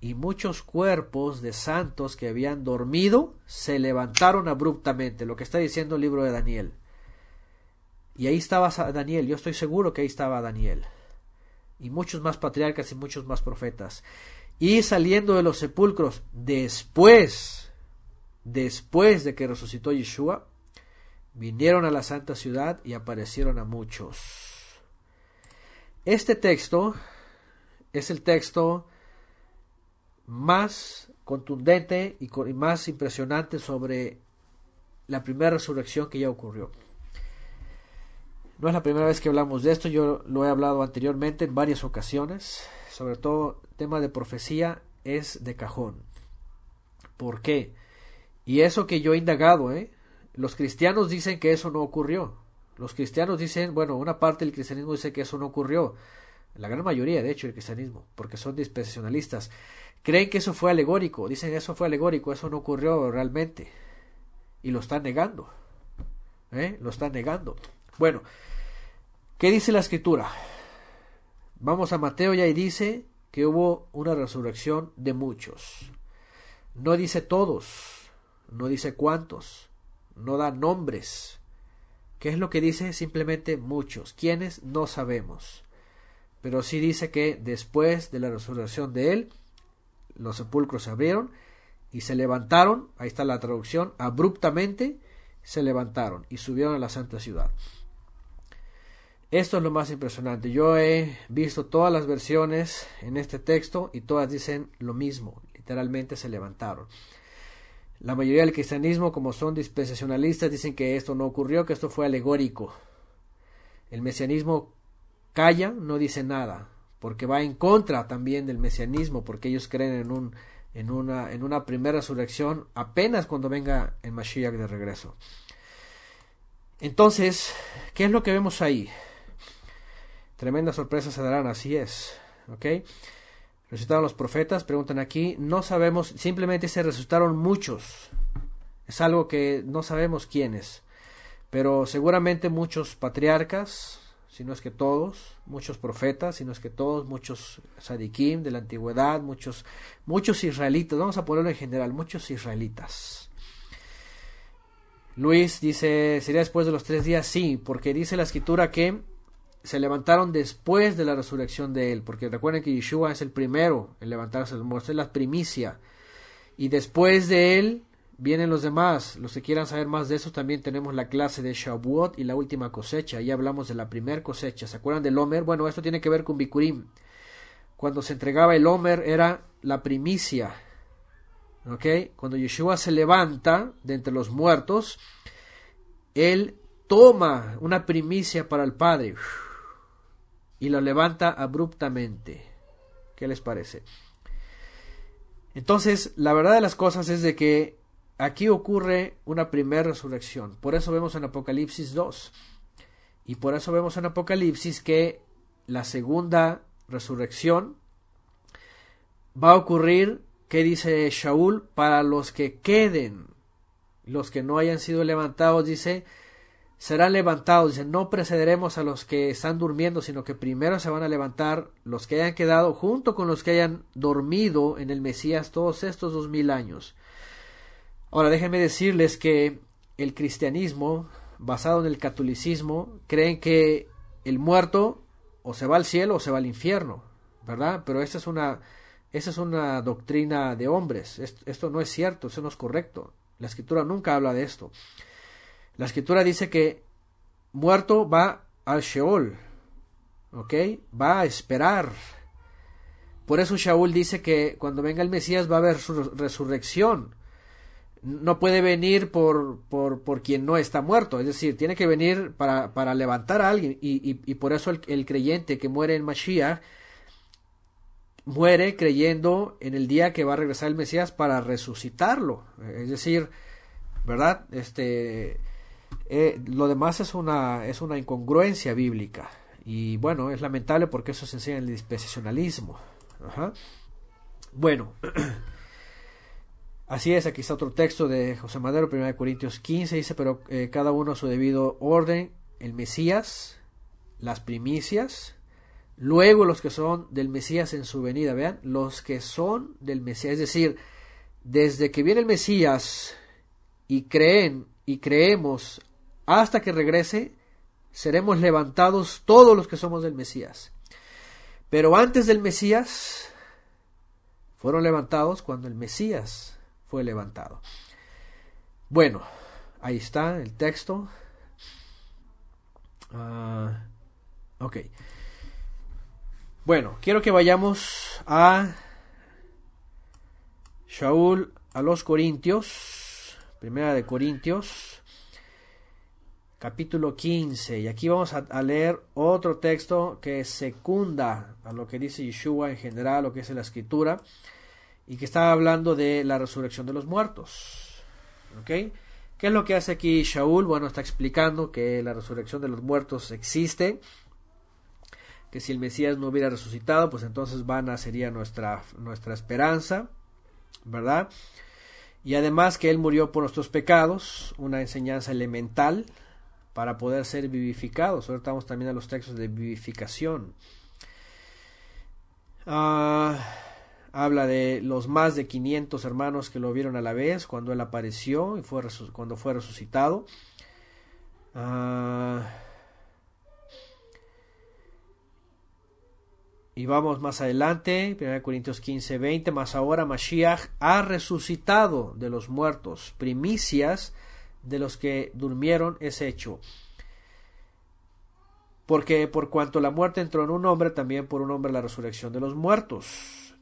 Y muchos cuerpos de santos que habían dormido se levantaron abruptamente, lo que está diciendo el libro de Daniel. Y ahí estaba Daniel, yo estoy seguro que ahí estaba Daniel. Y muchos más patriarcas y muchos más profetas. Y saliendo de los sepulcros, después, después de que resucitó Yeshua, vinieron a la santa ciudad y aparecieron a muchos. Este texto es el texto más contundente y, más impresionante sobre la primera resurrección que ya ocurrió. No es la primera vez que hablamos de esto, yo lo he hablado anteriormente en varias ocasiones, sobre todo tema de profecía es de cajón. ¿Por qué? Y eso que yo he indagado, ¿eh? Los cristianos dicen que eso no ocurrió. Los cristianos dicen, bueno, una parte del cristianismo dice que eso no ocurrió. La gran mayoría, de hecho, del cristianismo, porque son dispensacionalistas. Creen que eso fue alegórico, dicen eso fue alegórico, eso no ocurrió realmente. Y lo están negando. ¿eh? Lo están negando. Bueno, ¿qué dice la escritura? Vamos a Mateo ya y dice que hubo una resurrección de muchos. No dice todos, no dice cuántos, no da nombres. ¿Qué es lo que dice? Simplemente muchos. quienes No sabemos. Pero sí dice que después de la resurrección de él, los sepulcros se abrieron y se levantaron, ahí está la traducción, abruptamente se levantaron y subieron a la santa ciudad. Esto es lo más impresionante. Yo he visto todas las versiones en este texto y todas dicen lo mismo. Literalmente se levantaron. La mayoría del cristianismo, como son dispensacionalistas, dicen que esto no ocurrió, que esto fue alegórico. El mesianismo calla, no dice nada, porque va en contra también del mesianismo, porque ellos creen en, un, en, una, en una primera resurrección apenas cuando venga el Mashiach de regreso. Entonces, ¿qué es lo que vemos ahí? tremenda sorpresa se darán, así es. ¿ok?, ¿Resultaron los profetas? Preguntan aquí. No sabemos, simplemente se resultaron muchos. Es algo que no sabemos quiénes. Pero seguramente muchos patriarcas, si no es que todos, muchos profetas, si no es que todos, muchos sadiquim de la antigüedad, muchos, muchos israelitas, vamos a ponerlo en general, muchos israelitas. Luis dice, ¿sería después de los tres días? Sí, porque dice la escritura que se levantaron después de la resurrección de él, porque recuerden que Yeshua es el primero en levantarse los muertos, es la primicia. Y después de él vienen los demás. Los que quieran saber más de eso, también tenemos la clase de Shavuot y la última cosecha. Ahí hablamos de la primera cosecha. ¿Se acuerdan del Homer? Bueno, esto tiene que ver con Bikurim. Cuando se entregaba el Homer era la primicia. ¿Ok? Cuando Yeshua se levanta de entre los muertos, él toma una primicia para el Padre y lo levanta abruptamente. ¿Qué les parece? Entonces, la verdad de las cosas es de que aquí ocurre una primera resurrección. Por eso vemos en Apocalipsis 2. Y por eso vemos en Apocalipsis que la segunda resurrección va a ocurrir, ¿Qué dice Shaul, para los que queden, los que no hayan sido levantados, dice, serán levantados. Dice, no precederemos a los que están durmiendo, sino que primero se van a levantar los que hayan quedado junto con los que hayan dormido en el Mesías todos estos dos mil años. Ahora déjenme decirles que el cristianismo, basado en el catolicismo, creen que el muerto o se va al cielo o se va al infierno, ¿verdad? Pero esa es una, esa es una doctrina de hombres. esto no es cierto, eso no es correcto. La escritura nunca habla de esto. La escritura dice que muerto va al Sheol, ¿ok? Va a esperar. Por eso Shaul dice que cuando venga el Mesías va a haber su resurrección. No puede venir por, por, quien no está muerto, es decir, tiene que venir para, levantar a alguien. Y, por eso el, el, creyente que muere en Mashiach muere creyendo en el día que va a regresar el Mesías para resucitarlo. Es decir, ¿verdad? Este, eh, lo demás es una, es una incongruencia bíblica. Y bueno, es lamentable porque eso se enseña en el dispensacionalismo. Bueno, así es, aquí está otro texto de José Madero, 1 Corintios 15, dice, pero eh, cada uno a su debido orden, el Mesías, las primicias, luego los que son del Mesías en su venida, vean, los que son del Mesías, es decir, desde que viene el Mesías y creen y creemos hasta que regrese, seremos levantados todos los que somos del Mesías. Pero antes del Mesías, fueron levantados cuando el Mesías fue levantado. Bueno, ahí está el texto. Ah, ok. Bueno, quiero que vayamos a Shaul a los Corintios. Primera de Corintios capítulo 15. Y aquí vamos a, leer otro texto que secunda a lo que dice Yeshua en general, lo que es la escritura, y que está hablando de la resurrección de los muertos. ¿Qué es lo que hace aquí Shaul? Bueno, está explicando que la resurrección de los muertos existe, que si el Mesías no hubiera resucitado, pues entonces vana sería nuestra, nuestra esperanza, ¿verdad? Y además que Él murió por nuestros pecados, una enseñanza elemental, para poder ser vivificados. Ahora estamos también a los textos de vivificación. Ah, habla de los más de 500 hermanos que lo vieron a la vez cuando él apareció y fue cuando fue resucitado. Ah, y vamos más adelante, 1 Corintios 15, 20, más ahora Mashiach ha resucitado de los muertos, primicias de los que durmieron es hecho. Porque por cuanto la muerte entró en un hombre, también por un hombre la resurrección de los muertos.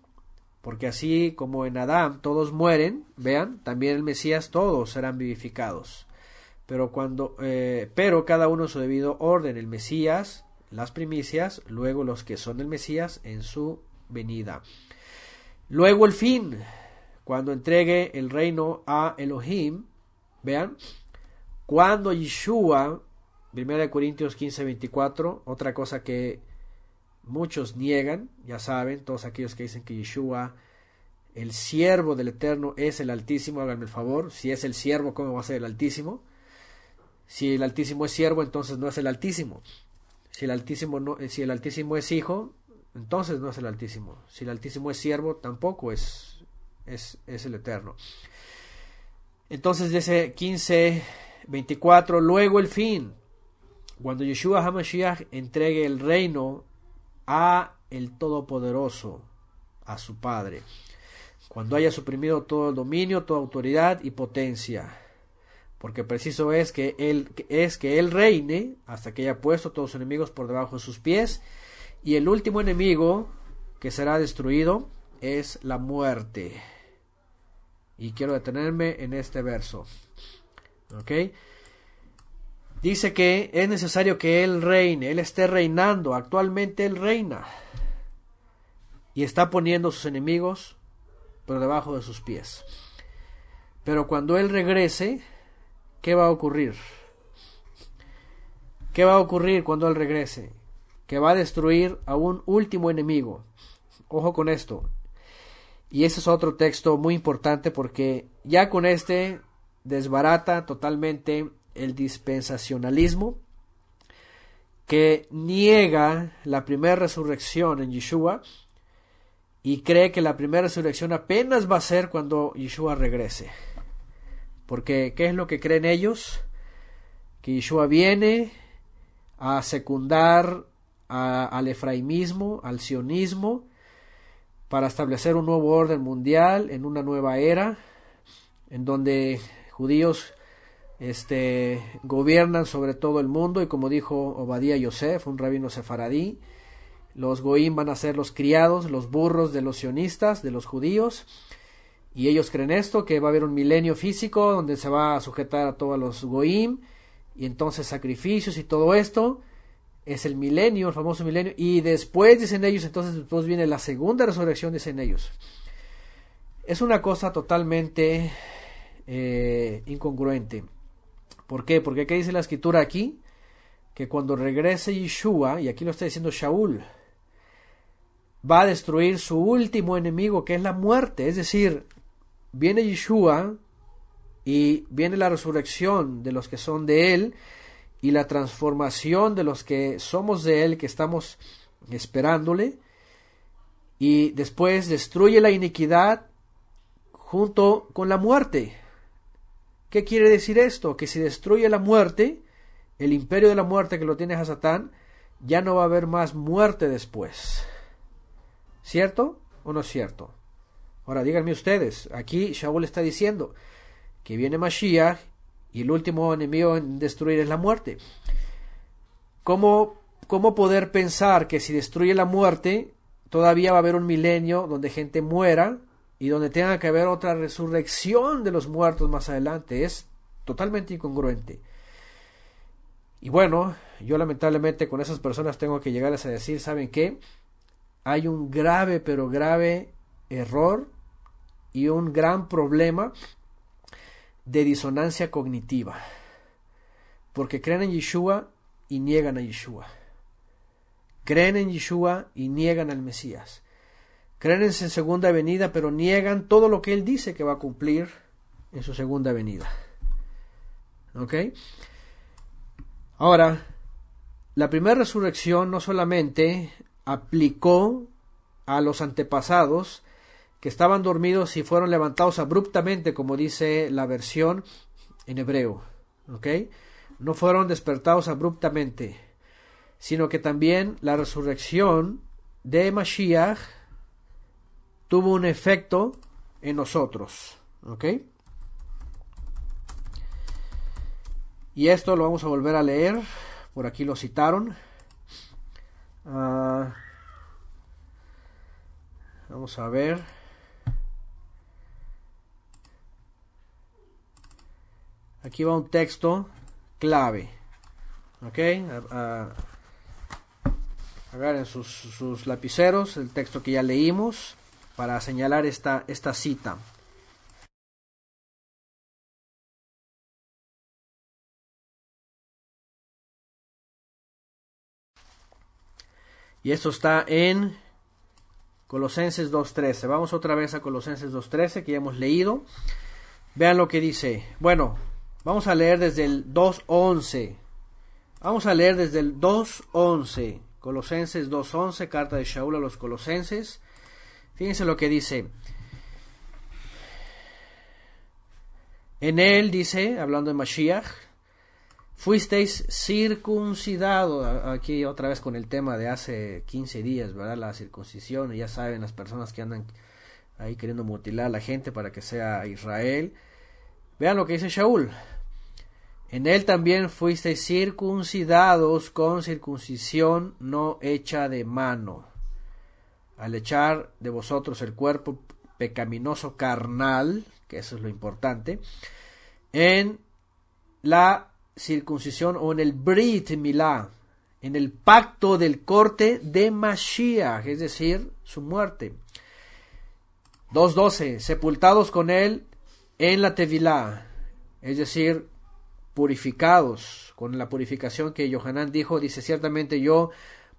Porque así como en Adán todos mueren, vean, también el Mesías todos serán vivificados. Pero cuando, eh, pero cada uno en su debido orden, el Mesías, las primicias, luego los que son el Mesías en su venida. Luego el fin, cuando entregue el reino a Elohim, Vean, cuando Yeshua, 1 Corintios 15, 24, otra cosa que muchos niegan, ya saben, todos aquellos que dicen que Yeshua, el siervo del Eterno, es el Altísimo, háganme el favor, si es el siervo, ¿cómo va a ser el Altísimo? Si el Altísimo es siervo, entonces no es el Altísimo. Si el Altísimo, no, eh, si el Altísimo es hijo, entonces no es el Altísimo. Si el Altísimo es siervo, tampoco es, es, es el Eterno. Entonces dice 15, 24, luego el fin, cuando Yeshua HaMashiach entregue el reino a el Todopoderoso, a su Padre, cuando haya suprimido todo el dominio, toda autoridad y potencia, porque preciso es que él, es que él reine hasta que haya puesto todos sus enemigos por debajo de sus pies, y el último enemigo que será destruido es la muerte. Y quiero detenerme en este verso. ¿Ok? Dice que es necesario que Él reine, Él esté reinando, actualmente Él reina. Y está poniendo a sus enemigos por debajo de sus pies. Pero cuando Él regrese, ¿qué va a ocurrir? ¿Qué va a ocurrir cuando Él regrese? Que va a destruir a un último enemigo. Ojo con esto. Y ese es otro texto muy importante porque ya con este desbarata totalmente el dispensacionalismo que niega la primera resurrección en Yeshua y cree que la primera resurrección apenas va a ser cuando Yeshua regrese. Porque, ¿qué es lo que creen ellos? Que Yeshua viene a secundar al efraimismo, al sionismo, para establecer un nuevo orden mundial en una nueva era en donde judíos este, gobiernan sobre todo el mundo y como dijo Obadía Yosef, un rabino sefaradí, los goim van a ser los criados, los burros de los sionistas, de los judíos, y ellos creen esto, que va a haber un milenio físico donde se va a sujetar a todos los goim, y entonces sacrificios y todo esto, es el milenio, el famoso milenio, y después dicen ellos, entonces después viene la segunda resurrección, dicen ellos. Es una cosa totalmente eh, incongruente. ¿Por qué? Porque ¿qué dice la escritura aquí? Que cuando regrese Yeshua, y aquí lo está diciendo Shaul, va a destruir su último enemigo, que es la muerte. Es decir, viene Yeshua y viene la resurrección de los que son de él, y la transformación de los que somos de Él, que estamos esperándole, y después destruye la iniquidad junto con la muerte. ¿Qué quiere decir esto? Que si destruye la muerte, el imperio de la muerte que lo tiene a Satán, ya no va a haber más muerte después. ¿Cierto o no es cierto? Ahora díganme ustedes, aquí le está diciendo que viene Mashiach y el último enemigo en destruir es la muerte. ¿Cómo, ¿Cómo poder pensar que si destruye la muerte, todavía va a haber un milenio donde gente muera y donde tenga que haber otra resurrección de los muertos más adelante? Es totalmente incongruente. Y bueno, yo lamentablemente con esas personas tengo que llegarles a decir, ¿saben qué? Hay un grave, pero grave error y un gran problema de disonancia cognitiva, porque creen en Yeshua y niegan a Yeshua. Creen en Yeshua y niegan al Mesías. Creen en su segunda venida, pero niegan todo lo que él dice que va a cumplir en su segunda venida. ¿Ok? Ahora, la primera resurrección no solamente aplicó a los antepasados, que estaban dormidos y fueron levantados abruptamente, como dice la versión en hebreo. ¿Ok? No fueron despertados abruptamente, sino que también la resurrección de Mashiach tuvo un efecto en nosotros. ¿Ok? Y esto lo vamos a volver a leer. Por aquí lo citaron. Ah, vamos a ver. Aquí va un texto clave. ¿Ok? agarren sus, lapiceros, el texto que ya leímos, para señalar esta, esta cita. Y esto está en Colosenses 2.13. Vamos otra vez a Colosenses 2.13 que ya hemos leído. Vean lo que dice. Bueno, Vamos a leer desde el 2.11. Vamos a leer desde el 2.11. Colosenses 2.11, carta de Shaul a los Colosenses. Fíjense lo que dice. En él dice, hablando de Mashiach, fuisteis circuncidado, aquí otra vez con el tema de hace 15 días, ¿verdad? La circuncisión, ya saben las personas que andan ahí queriendo mutilar a la gente para que sea Israel. Vean lo que dice Shaul, en él también fuisteis circuncidados con circuncisión no hecha de mano, al echar de vosotros el cuerpo pecaminoso carnal, que eso es lo importante, en la circuncisión o en el Brit Milá, en el pacto del corte de Mashiach, es decir, su muerte. 2.12. Sepultados con él en la Tevilá, es decir, purificados con la purificación que Johanán dijo, dice ciertamente yo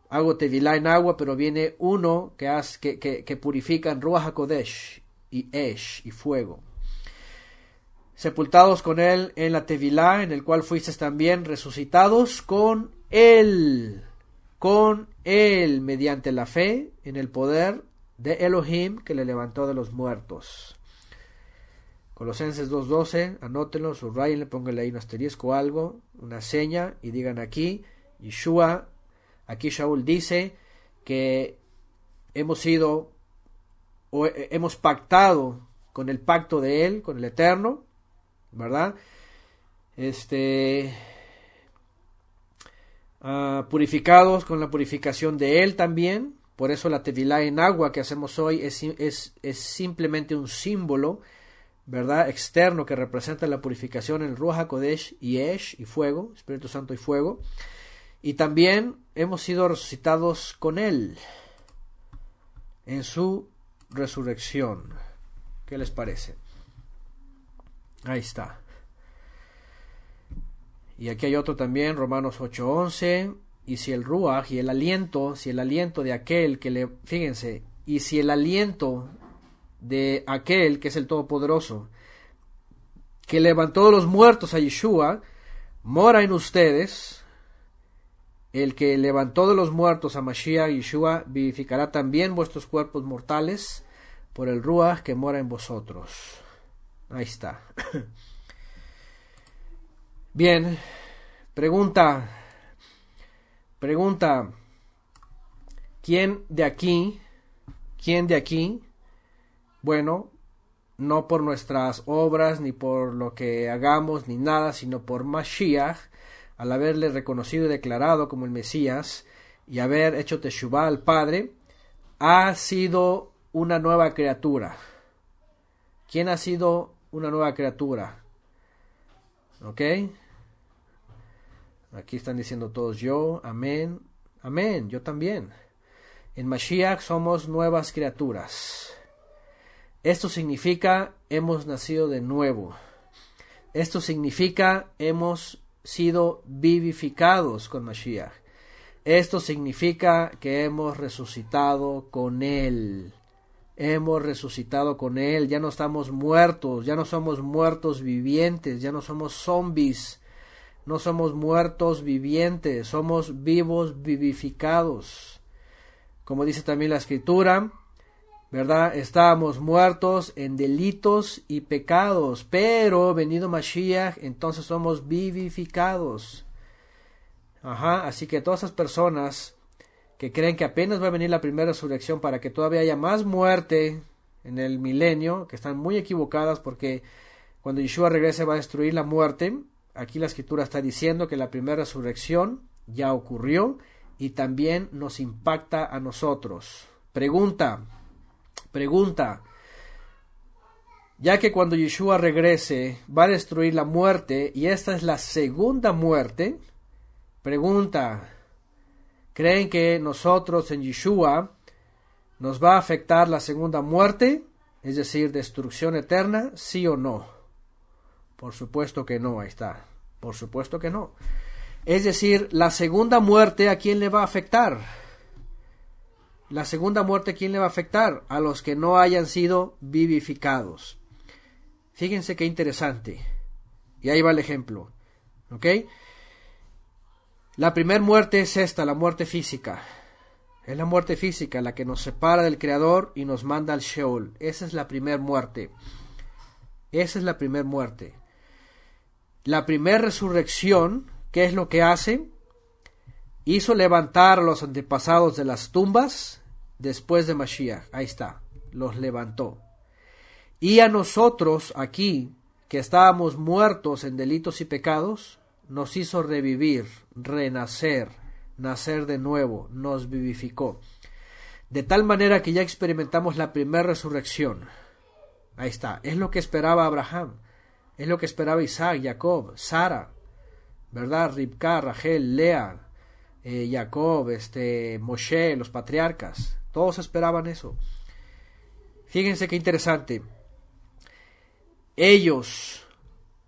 hago tevilá en agua, pero viene uno que, hace, que, que, que purifica en y Esh y fuego. Sepultados con él en la tevilá, en el cual fuisteis también resucitados con él, con él mediante la fe en el poder de Elohim que le levantó de los muertos. Colosenses 2.12, anótenlo, subrayenle, pónganle ahí un asterisco algo, una seña, y digan aquí, Yeshua, aquí Shaul dice que hemos sido, o eh, hemos pactado con el pacto de él, con el Eterno, ¿verdad? Este, ah, purificados con la purificación de él también, por eso la tevilá en agua que hacemos hoy es, es simplemente un símbolo, ¿verdad? Externo que representa la purificación en Ruach Kodesh y Esh y fuego, Espíritu Santo y fuego. Y también hemos sido resucitados con Él en su resurrección. ¿Qué les parece? Ahí está. Y aquí hay otro también, Romanos 8:11. Y si el Ruach y el aliento, si el aliento de aquel que le, fíjense, y si el aliento de aquel que es el Todopoderoso, que levantó de los muertos a Yeshua, mora en ustedes. El que levantó de los muertos a Mashiach Yeshua vivificará también vuestros cuerpos mortales por el Ruach que mora en vosotros. Ahí está. Bien, pregunta, pregunta, ¿quién de aquí, quién de aquí bueno, no por nuestras obras, ni por lo que hagamos, ni nada, sino por Mashiach, al haberle reconocido y declarado como el Mesías, y haber hecho Teshuvah al Padre, ha sido una nueva criatura. ¿Quién ha sido una nueva criatura? ¿Ok? Aquí están diciendo todos yo, amén, amén, yo también. En Mashiach somos nuevas criaturas. Esto significa hemos nacido de nuevo. Esto significa hemos sido vivificados con Mashiach. Esto significa que hemos resucitado con Él. Hemos resucitado con Él. Ya no estamos muertos, ya no somos muertos vivientes, ya no somos zombies. No somos muertos vivientes, somos vivos vivificados. Como dice también la escritura, ¿verdad? Estábamos muertos en delitos y pecados, pero venido Mashiach, entonces somos vivificados. Ajá, así que todas esas personas que creen que apenas va a venir la primera resurrección para que todavía haya más muerte en el milenio, que están muy equivocadas porque cuando Yeshua regrese va a destruir la muerte. Aquí la escritura está diciendo que la primera resurrección ya ocurrió y también nos impacta a nosotros. Pregunta, Pregunta. Ya que cuando Yeshua regrese va a destruir la muerte y esta es la segunda muerte, pregunta, ¿creen que nosotros en Yeshua nos va a afectar la segunda muerte, es decir, destrucción eterna, sí o no? Por supuesto que no, ahí está. Por supuesto que no. Es decir, la segunda muerte, ¿a quién le va a afectar? La segunda muerte, ¿quién le va a afectar? A los que no hayan sido vivificados. Fíjense qué interesante. Y ahí va el ejemplo. ¿Ok? La primera muerte es esta, la muerte física. Es la muerte física la que nos separa del Creador y nos manda al Sheol. Esa es la primera muerte. Esa es la primera muerte. La primera resurrección, ¿qué es lo que hace? hizo levantar a los antepasados de las tumbas después de Mashiach. Ahí está, los levantó. Y a nosotros aquí, que estábamos muertos en delitos y pecados, nos hizo revivir, renacer, nacer de nuevo, nos vivificó. De tal manera que ya experimentamos la primera resurrección. Ahí está, es lo que esperaba Abraham, es lo que esperaba Isaac, Jacob, Sara, ¿verdad? Ribka, Rachel, Lea, eh, Jacob, este, Moshe, los patriarcas, todos esperaban eso. Fíjense qué interesante. Ellos,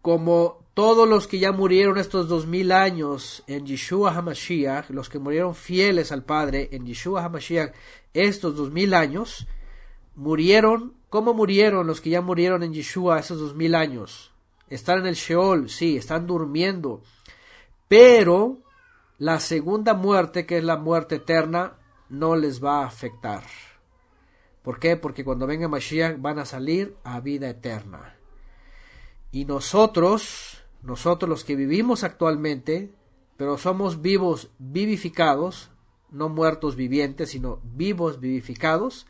como todos los que ya murieron estos dos mil años en Yeshua HaMashiach, los que murieron fieles al Padre en Yeshua HaMashiach estos dos mil años, murieron, ¿cómo murieron los que ya murieron en Yeshua esos dos mil años? Están en el Sheol, sí, están durmiendo, pero la segunda muerte, que es la muerte eterna, no les va a afectar. ¿Por qué? Porque cuando venga Mashiach van a salir a vida eterna. Y nosotros, nosotros los que vivimos actualmente, pero somos vivos vivificados, no muertos vivientes, sino vivos vivificados,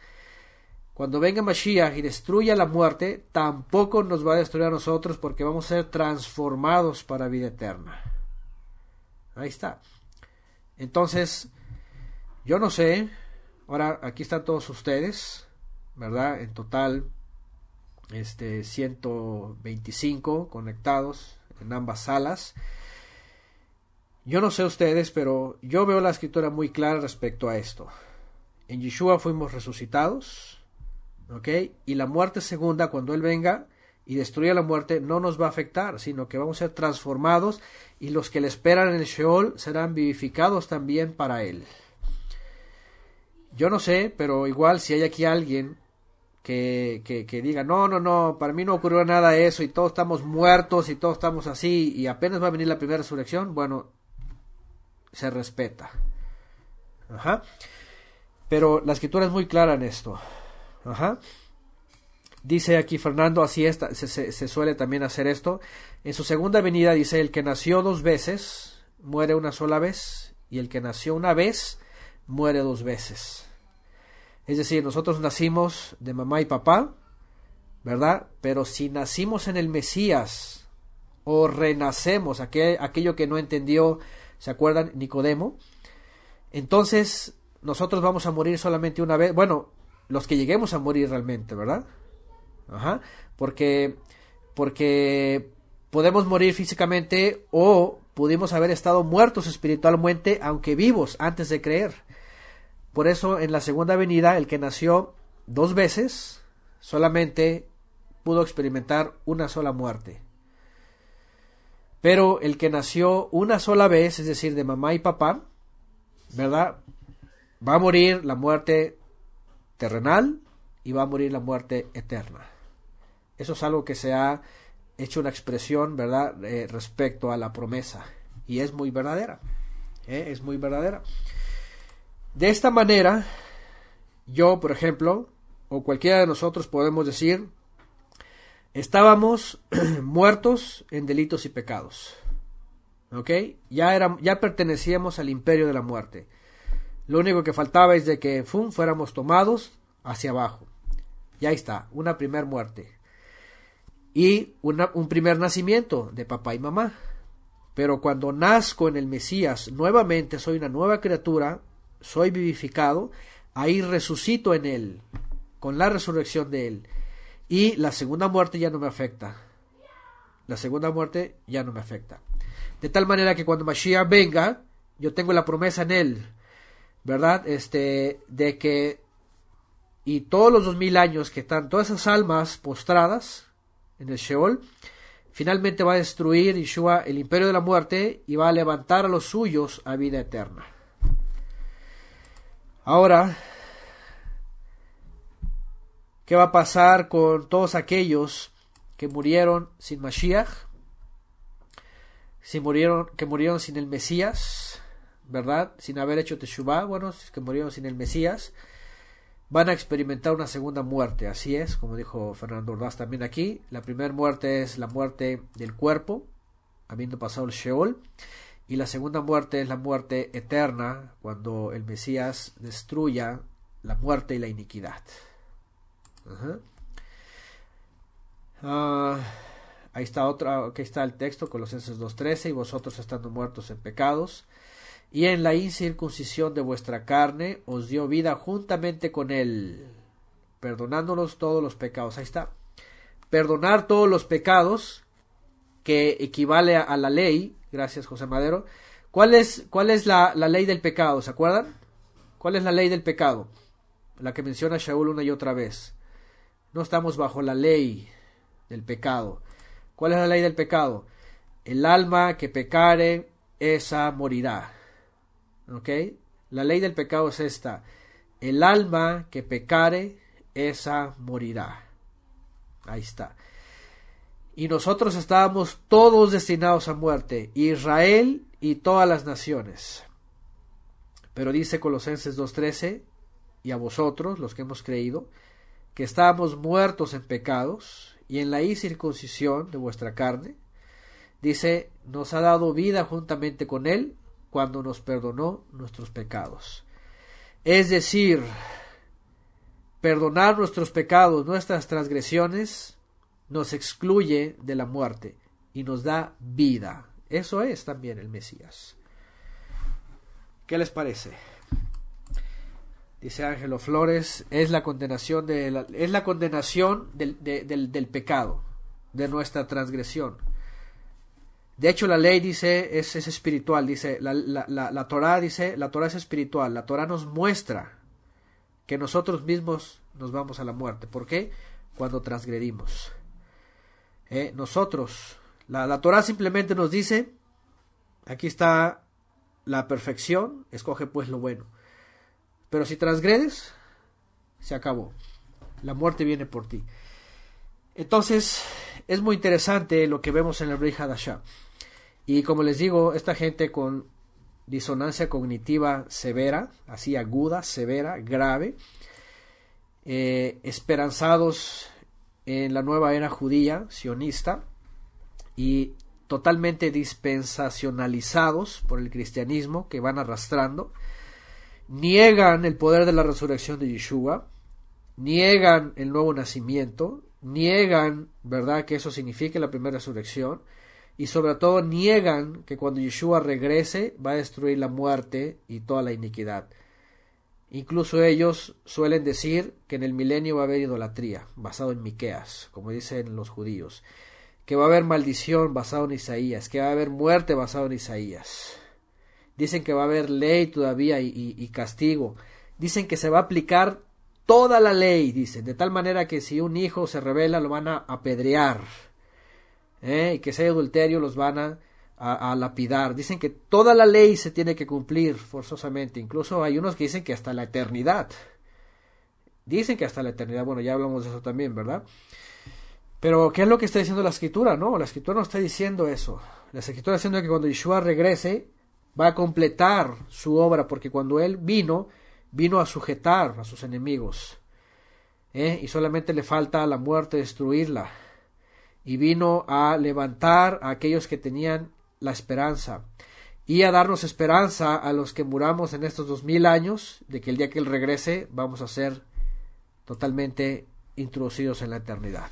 cuando venga Mashiach y destruya la muerte, tampoco nos va a destruir a nosotros porque vamos a ser transformados para vida eterna. Ahí está. Entonces, yo no sé, ahora aquí están todos ustedes, ¿verdad? En total, este, 125 conectados en ambas salas. Yo no sé ustedes, pero yo veo la escritura muy clara respecto a esto. En Yeshua fuimos resucitados, ¿ok? Y la muerte segunda, cuando Él venga, y destruye la muerte no nos va a afectar, sino que vamos a ser transformados y los que le esperan en el Sheol serán vivificados también para él. Yo no sé, pero igual si hay aquí alguien que, que, diga, no, no, no, para mí no ocurrió nada de eso y todos estamos muertos y todos estamos así y apenas va a venir la primera resurrección, bueno, se respeta. Ajá. Pero la escritura es muy clara en esto. Ajá. Dice aquí Fernando, así está se, suele también hacer esto. En su segunda venida dice, el que nació dos veces, muere una sola vez, y el que nació una vez, muere dos veces. Es decir, nosotros nacimos de mamá y papá, ¿verdad? Pero si nacimos en el Mesías, o renacemos, aquel, aquello que no entendió, ¿se acuerdan? Nicodemo, entonces nosotros vamos a morir solamente una vez, bueno, los que lleguemos a morir realmente, ¿verdad? Porque, porque podemos morir físicamente o pudimos haber estado muertos espiritualmente, aunque vivos, antes de creer. Por eso en la segunda venida, el que nació dos veces, solamente pudo experimentar una sola muerte. Pero el que nació una sola vez, es decir, de mamá y papá, ¿verdad? Va a morir la muerte terrenal y va a morir la muerte eterna. Eso es algo que se ha hecho una expresión, ¿verdad?, eh, respecto a la promesa. Y es muy verdadera. ¿eh? Es muy verdadera. De esta manera, yo, por ejemplo, o cualquiera de nosotros podemos decir, estábamos muertos en delitos y pecados. ¿Ok? Ya, era, ya pertenecíamos al imperio de la muerte. Lo único que faltaba es de que fuéramos tomados hacia abajo. Ya está, una primer muerte y un primer nacimiento de papá y mamá. Pero cuando nazco en el Mesías, nuevamente soy una nueva criatura, soy vivificado, ahí resucito en Él, con la resurrección de Él. Y la segunda muerte ya no me afecta. La segunda muerte ya no me afecta. De tal manera que cuando Mashiach venga, yo tengo la promesa en Él, ¿verdad? Este, de que, y todos los dos mil años que están todas esas almas postradas, en el Sheol. Finalmente va a destruir Yeshua el imperio de la muerte y va a levantar a los suyos a vida eterna. Ahora, ¿qué va a pasar con todos aquellos que murieron sin Mashiach? Si murieron, que murieron sin el Mesías, ¿verdad? Sin haber hecho Teshuvah, bueno, que murieron sin el Mesías van a experimentar una segunda muerte, así es, como dijo Fernando Ordaz también aquí, la primera muerte es la muerte del cuerpo, habiendo pasado el Sheol, y la segunda muerte es la muerte eterna, cuando el Mesías destruya la muerte y la iniquidad. Ah, ahí está otra, aquí está el texto, Colosenses 2.13, y vosotros estando muertos en pecados, y en la incircuncisión de vuestra carne os dio vida juntamente con él, perdonándonos todos los pecados. Ahí está. Perdonar todos los pecados, que equivale a, la ley, gracias José Madero. ¿Cuál es, cuál es la, la ley del pecado? ¿Se acuerdan? ¿Cuál es la ley del pecado? La que menciona Shaul una y otra vez. No estamos bajo la ley del pecado. ¿Cuál es la ley del pecado? El alma que pecare, esa morirá. ¿Ok? La ley del pecado es esta. El alma que pecare, esa morirá. Ahí está. Y nosotros estábamos todos destinados a muerte, Israel y todas las naciones. Pero dice Colosenses 2.13, y a vosotros, los que hemos creído, que estábamos muertos en pecados y en la incircuncisión de vuestra carne, dice, nos ha dado vida juntamente con él, cuando nos perdonó nuestros pecados. Es decir, perdonar nuestros pecados, nuestras transgresiones, nos excluye de la muerte y nos da vida. Eso es también el Mesías. ¿Qué les parece? Dice Ángelo Flores, es la condenación, de es la condenación del, del pecado, de nuestra transgresión. De hecho, la ley dice, es, espiritual, dice, la, la, la, la Torah dice, la Torah es espiritual, la Torah nos muestra que nosotros mismos nos vamos a la muerte. ¿Por qué? Cuando transgredimos. Eh, nosotros, la, la Torah simplemente nos dice, aquí está la perfección, escoge pues lo bueno. Pero si transgredes, se acabó. La muerte viene por ti. Entonces, es muy interesante lo que vemos en el Rey Hadashah. Y como les digo, esta gente con disonancia cognitiva severa, así aguda, severa, grave, eh, esperanzados en la nueva era judía, sionista, y totalmente dispensacionalizados por el cristianismo que van arrastrando, niegan el poder de la resurrección de Yeshua, niegan el nuevo nacimiento, niegan, ¿verdad?, que eso signifique la primera resurrección, y sobre todo niegan que cuando Yeshua regrese va a destruir la muerte y toda la iniquidad. Incluso ellos suelen decir que en el milenio va a haber idolatría, basado en Miqueas, como dicen los judíos, que va a haber maldición basado en Isaías, que va a haber muerte basado en Isaías. Dicen que va a haber ley todavía y, y castigo. Dicen que se va a aplicar toda la ley, dicen, de tal manera que si un hijo se revela lo van a apedrear ¿eh? y que ese adulterio los van a, a, lapidar. Dicen que toda la ley se tiene que cumplir forzosamente, incluso hay unos que dicen que hasta la eternidad. Dicen que hasta la eternidad, bueno, ya hablamos de eso también, ¿verdad? Pero, ¿qué es lo que está diciendo la escritura? No, la escritura no está diciendo eso. La escritura está diciendo que cuando Yeshua regrese, va a completar su obra, porque cuando él vino, vino a sujetar a sus enemigos. ¿eh? Y solamente le falta a la muerte destruirla y vino a levantar a aquellos que tenían la esperanza y a darnos esperanza a los que muramos en estos dos mil años de que el día que Él regrese vamos a ser totalmente introducidos en la eternidad.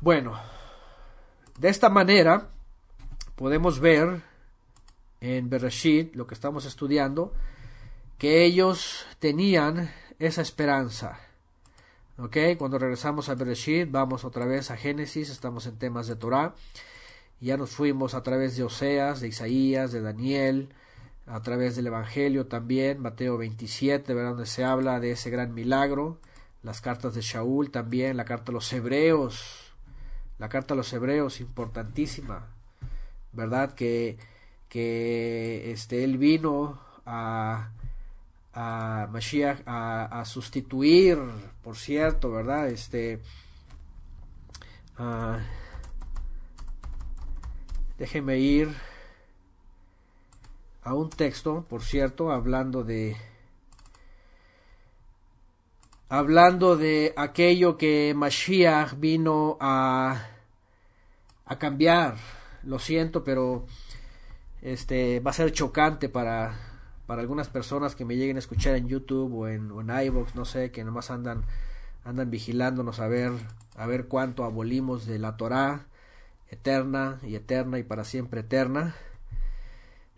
Bueno, de esta manera podemos ver en Bereshit, lo que estamos estudiando, que ellos tenían esa esperanza. Ok, cuando regresamos a Bereshit, vamos otra vez a Génesis, estamos en temas de Torah. Ya nos fuimos a través de Oseas, de Isaías, de Daniel, a través del Evangelio también, Mateo 27, ¿verdad? donde se habla de ese gran milagro, las cartas de Shaul también, la carta a los hebreos, la carta a los hebreos, importantísima, ¿verdad? Que, que este, él vino a, a Mashiach a, sustituir, por cierto, ¿verdad? Este. Ah, déjeme ir a un texto, por cierto, hablando de hablando de aquello que Mashiach vino a, a cambiar. Lo siento, pero este va a ser chocante para para algunas personas que me lleguen a escuchar en YouTube o en, en no sé, que nomás andan, andan vigilándonos a ver, a ver cuánto abolimos de la Torá eterna y eterna y para siempre eterna.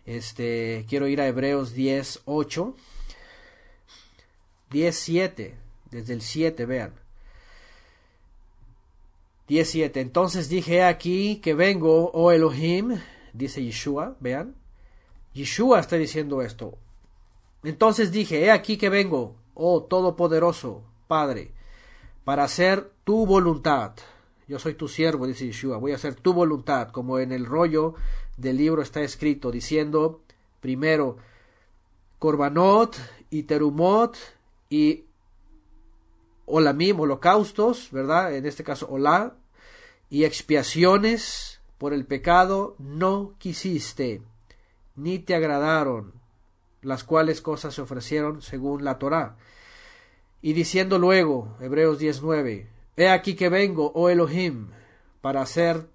Este, quiero ir a Hebreos 10, 8. 10, Desde el 7, vean. 17. Entonces dije aquí que vengo, oh Elohim, dice Yeshua, vean. Yeshua está diciendo esto. Entonces dije, he aquí que vengo, oh Todopoderoso, Padre, para hacer tu voluntad. Yo soy tu siervo, dice Yeshua, voy a hacer tu voluntad, como en el rollo del libro está escrito, diciendo, primero, Corbanot y Terumot y Olamim, holocaustos, ¿verdad? En este caso, hola, y expiaciones por el pecado no quisiste, ni te agradaron las cuales cosas se ofrecieron según la Torá. Y diciendo luego, Hebreos 19, He aquí que vengo, oh Elohim, para hacer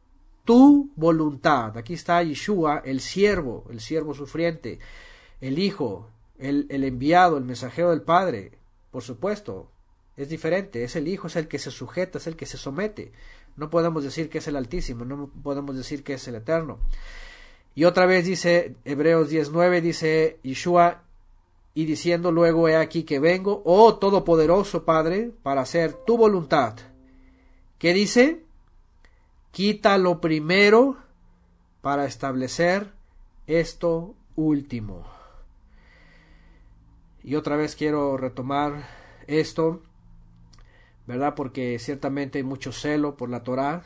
tu voluntad. Aquí está Yeshua, el siervo, el siervo sufriente, el hijo, el, el enviado, el mensajero del Padre. Por supuesto, es diferente, es el hijo, es el que se sujeta, es el que se somete. No podemos decir que es el Altísimo, no podemos decir que es el Eterno. Y otra vez dice Hebreos 19, dice Yeshua, y diciendo luego, he aquí que vengo, oh Todopoderoso Padre, para hacer tu voluntad. ¿Qué dice? Quita lo primero para establecer esto último. Y otra vez quiero retomar esto, ¿verdad? Porque ciertamente hay mucho celo por la Torá,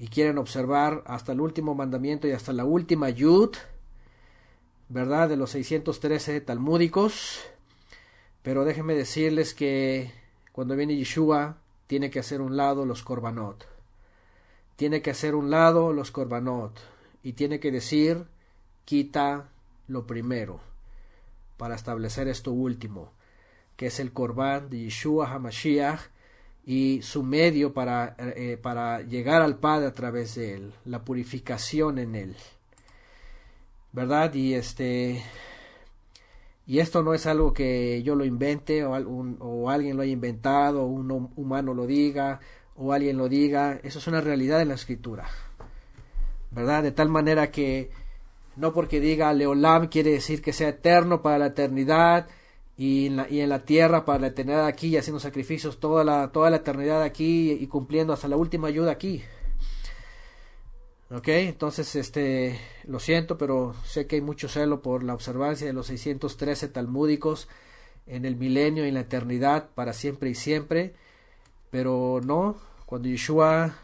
y quieren observar hasta el último mandamiento y hasta la última yud, ¿verdad? De los 613 talmúdicos. Pero déjenme decirles que cuando viene Yeshua, tiene que hacer un lado los korbanot. Tiene que hacer un lado los korbanot. Y tiene que decir, quita lo primero, para establecer esto último, que es el korban de Yeshua HaMashiach, y su medio para, eh, para llegar al Padre a través de él, la purificación en él. ¿Verdad? Y este y esto no es algo que yo lo invente o, o alguien lo haya inventado, o un humano lo diga o alguien lo diga, eso es una realidad en la escritura. ¿Verdad? De tal manera que no porque diga Leolam quiere decir que sea eterno para la eternidad, y en, la, tierra para la eternidad aquí haciendo sacrificios toda la, toda la eternidad aquí y cumpliendo hasta la última ayuda aquí. Ok, entonces este, lo siento, pero sé que hay mucho celo por la observancia de los 613 talmúdicos en el milenio y en la eternidad para siempre y siempre, pero no, cuando Yeshua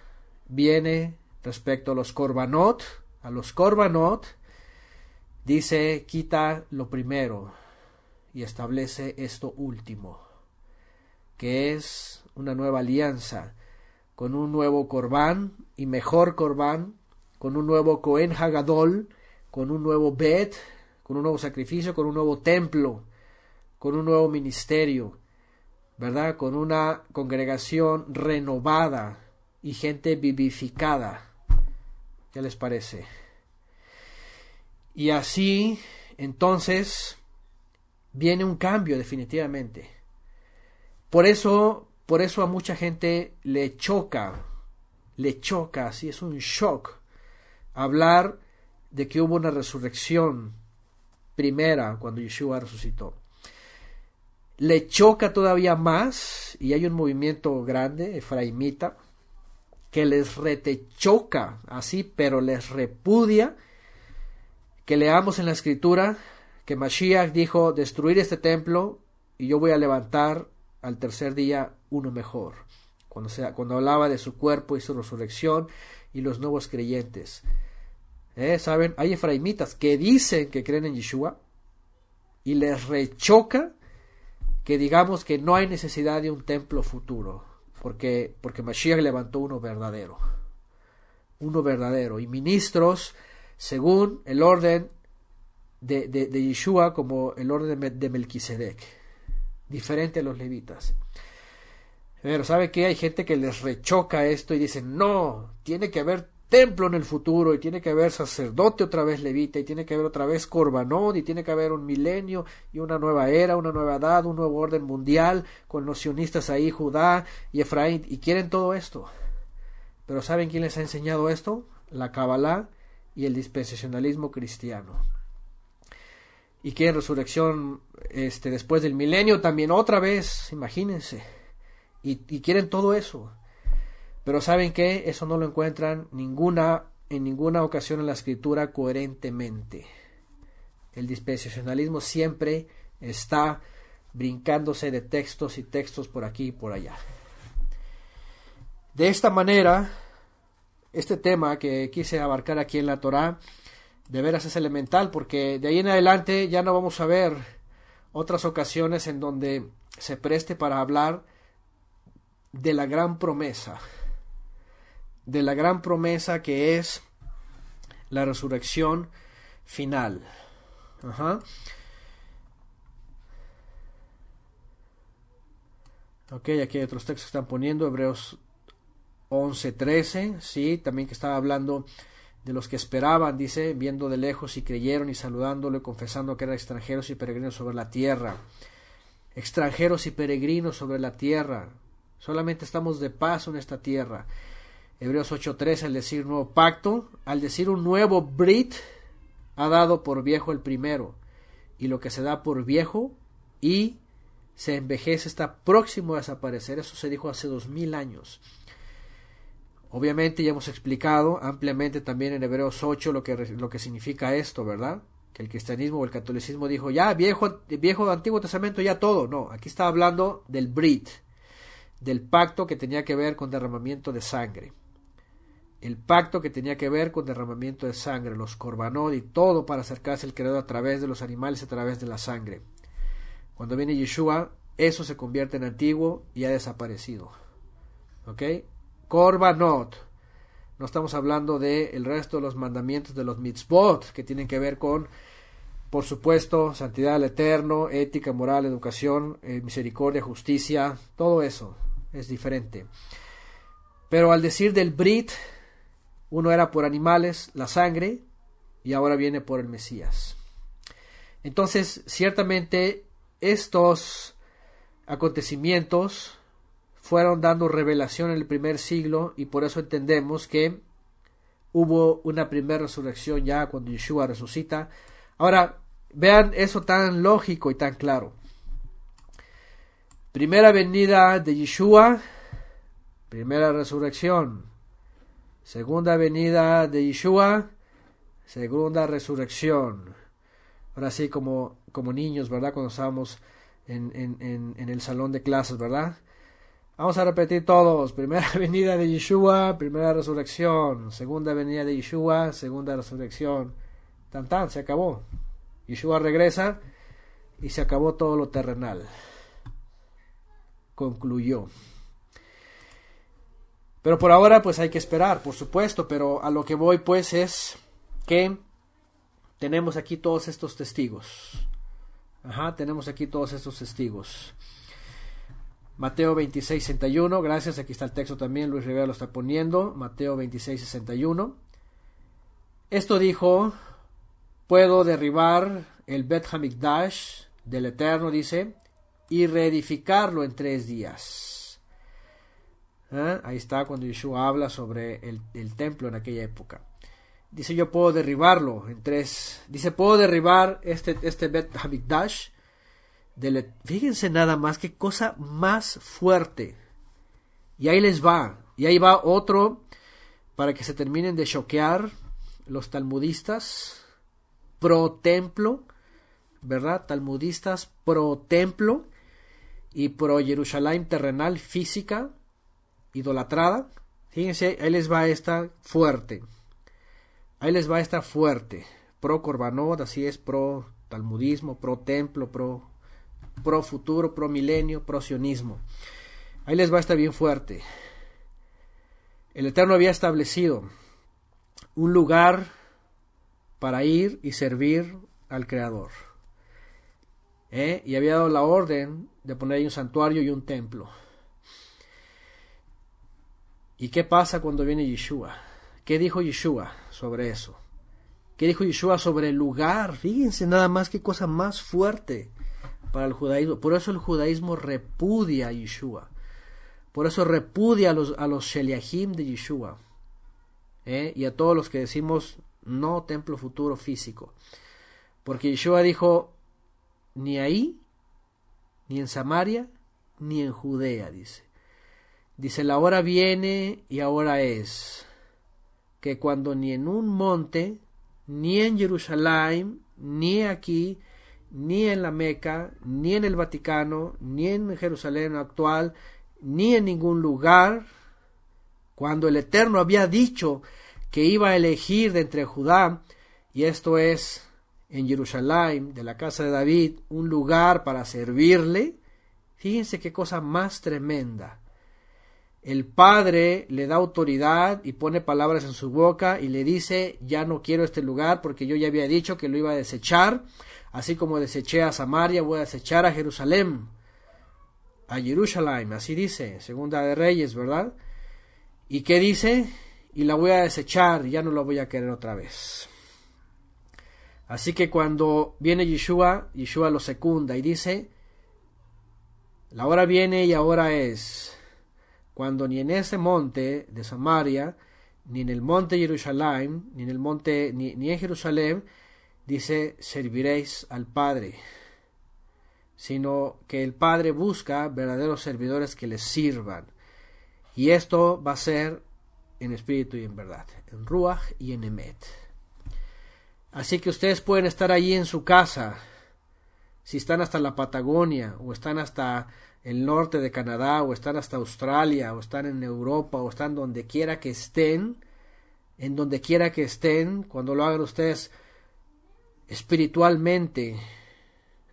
viene respecto a los korbanot, a los korbanot, dice quita lo primero, y establece esto último, que es una nueva alianza con un nuevo corbán y mejor corbán, con un nuevo Cohen Hagadol, con un nuevo Bet, con un nuevo sacrificio, con un nuevo templo, con un nuevo ministerio, ¿verdad? Con una congregación renovada y gente vivificada. ¿Qué les parece? Y así, entonces, viene un cambio definitivamente. Por eso, por eso a mucha gente le choca, le choca, así es un shock hablar de que hubo una resurrección primera cuando Yeshua resucitó. Le choca todavía más, y hay un movimiento grande, efraimita, que les retechoca así, pero les repudia que leamos en la escritura que Mashiach dijo destruir este templo y yo voy a levantar al tercer día uno mejor, cuando, cuando hablaba de su cuerpo y su resurrección y los nuevos creyentes. ¿Eh? ¿Saben? Hay efraimitas que dicen que creen en Yeshua y les rechoca que digamos que no hay necesidad de un templo futuro, porque, porque Mashiach levantó uno verdadero, uno verdadero, y ministros según el orden de, de, Yeshua como el orden de Melquisedec, diferente a los levitas. Pero ¿sabe que Hay gente que les rechoca esto y dicen, no, tiene que haber templo en el futuro y tiene que haber sacerdote otra vez levita y tiene que haber otra vez corbanón y tiene que haber un milenio y una nueva era, una nueva edad, un nuevo orden mundial con los sionistas ahí, Judá y Efraín y quieren todo esto. Pero ¿saben quién les ha enseñado esto? La Kabbalah y el dispensacionalismo cristiano y quieren resurrección este, después del milenio también otra vez, imagínense. Y, quieren todo eso. Pero saben que eso no lo encuentran ninguna, en ninguna ocasión en la escritura coherentemente. El dispensacionalismo siempre está brincándose de textos y textos por aquí y por allá. De esta manera, este tema que quise abarcar aquí en la Torá de veras es elemental porque de ahí en adelante ya no vamos a ver otras ocasiones en donde se preste para hablar de la gran promesa, de la gran promesa que es la resurrección final. Ok, aquí hay otros textos que están poniendo, Hebreos 11 13 sí, también que estaba hablando de los que esperaban, dice, viendo de lejos y creyeron y saludándolo y confesando que eran extranjeros y peregrinos sobre la tierra. Extranjeros y peregrinos sobre la tierra. Solamente estamos de paso en esta tierra. Hebreos 8:3, al decir nuevo pacto, al decir un nuevo Brit, ha dado por viejo el primero. Y lo que se da por viejo y se envejece está próximo a desaparecer. Eso se dijo hace dos mil años. Obviamente ya hemos explicado ampliamente también en Hebreos 8 lo que, lo que significa esto, ¿verdad? Que el cristianismo o el catolicismo dijo, ya, viejo, viejo Antiguo Testamento, ya todo. No, aquí está hablando del Brit, del pacto que tenía que ver con derramamiento de sangre. El pacto que tenía que ver con derramamiento de sangre, los corbanod y todo para acercarse al Creador a través de los animales, a través de la sangre. Cuando viene Yeshua, eso se convierte en antiguo y ha desaparecido. ¿Ok? Korbanot. No estamos hablando del el resto de los mandamientos de los mitzvot que tienen que ver con, por supuesto, santidad al eterno, ética, moral, educación, eh, misericordia, justicia, todo eso es diferente. Pero al decir del Brit, uno era por animales, la sangre, y ahora viene por el Mesías. Entonces, ciertamente, estos acontecimientos fueron dando revelación en el primer siglo y por eso entendemos que hubo una primera resurrección ya cuando Yeshua resucita. Ahora, vean eso tan lógico y tan claro. Primera venida de Yeshua, primera resurrección. Segunda venida de Yeshua, segunda resurrección. Ahora sí, como, como niños, ¿verdad? Cuando estábamos en, en el salón de clases, ¿verdad? Vamos a repetir todos. Primera venida de Yeshua, primera resurrección. Segunda venida de Yeshua, segunda resurrección. Tan tan, se acabó. Yeshua regresa y se acabó todo lo terrenal. Concluyó. Pero por ahora pues hay que esperar, por supuesto, pero a lo que voy pues es que tenemos aquí todos estos testigos. Ajá, tenemos aquí todos estos testigos. Mateo 26, 61. Gracias, aquí está el texto también. Luis Rivera lo está poniendo. Mateo 26, 61. Esto dijo: Puedo derribar el Bet Hamikdash del Eterno, dice, y reedificarlo en tres días. Ah, ahí está cuando Yeshua habla sobre el, templo en aquella época. Dice: Yo puedo derribarlo en tres. Dice: Puedo derribar este, este Bet Hamikdash fíjense nada más qué cosa más fuerte. Y ahí les va. Y ahí va otro para que se terminen de choquear los talmudistas pro templo, ¿verdad? Talmudistas pro templo y pro Jerusalén terrenal física idolatrada. Fíjense, ahí les va esta fuerte. Ahí les va esta fuerte. Pro Corbanot, así es, pro talmudismo, pro templo, pro pro futuro, pro milenio, pro sionismo. Ahí les va, a estar bien fuerte. El Eterno había establecido un lugar para ir y servir al Creador. ¿eh? Y había dado la orden de poner ahí un santuario y un templo. ¿Y qué pasa cuando viene Yeshua? ¿Qué dijo Yeshua sobre eso? ¿Qué dijo Yeshua sobre el lugar? Fíjense nada más qué cosa más fuerte para el judaísmo. Por eso el judaísmo repudia a Yeshua. Por eso repudia a los, a los Sheliahim de Yeshua. ¿eh? Y a todos los que decimos no templo futuro físico. Porque Yeshua dijo, ni ahí, ni en Samaria, ni en Judea, dice. Dice, la hora viene y ahora es, que cuando ni en un monte, ni en Jerusalén, ni aquí, ni en la Meca, ni en el Vaticano, ni en Jerusalén actual, ni en ningún lugar, cuando el Eterno había dicho que iba a elegir de entre Judá, y esto es en Jerusalén, de la casa de David, un lugar para servirle, fíjense qué cosa más tremenda el padre le da autoridad y pone palabras en su boca y le dice, ya no quiero este lugar porque yo ya había dicho que lo iba a desechar, así como deseché a Samaria, voy a desechar a Jerusalén, a Jerusalén, así dice, segunda de Reyes, ¿verdad? ¿Y qué dice? Y la voy a desechar, ya no la voy a querer otra vez. Así que cuando viene Yeshua, Yeshua lo secunda y dice, la hora viene y ahora es cuando ni en ese monte de Samaria, ni en el monte Jerusalem, ni en el monte, ni, en Jerusalén, dice serviréis al Padre, sino que el Padre busca verdaderos servidores que le sirvan. Y esto va a ser en espíritu y en verdad, en Ruach y en Emet. Así que ustedes pueden estar allí en su casa, si están hasta la Patagonia o están hasta el norte de Canadá o están hasta Australia o están en Europa o están donde quiera que estén, en donde quiera que estén, cuando lo hagan ustedes espiritualmente,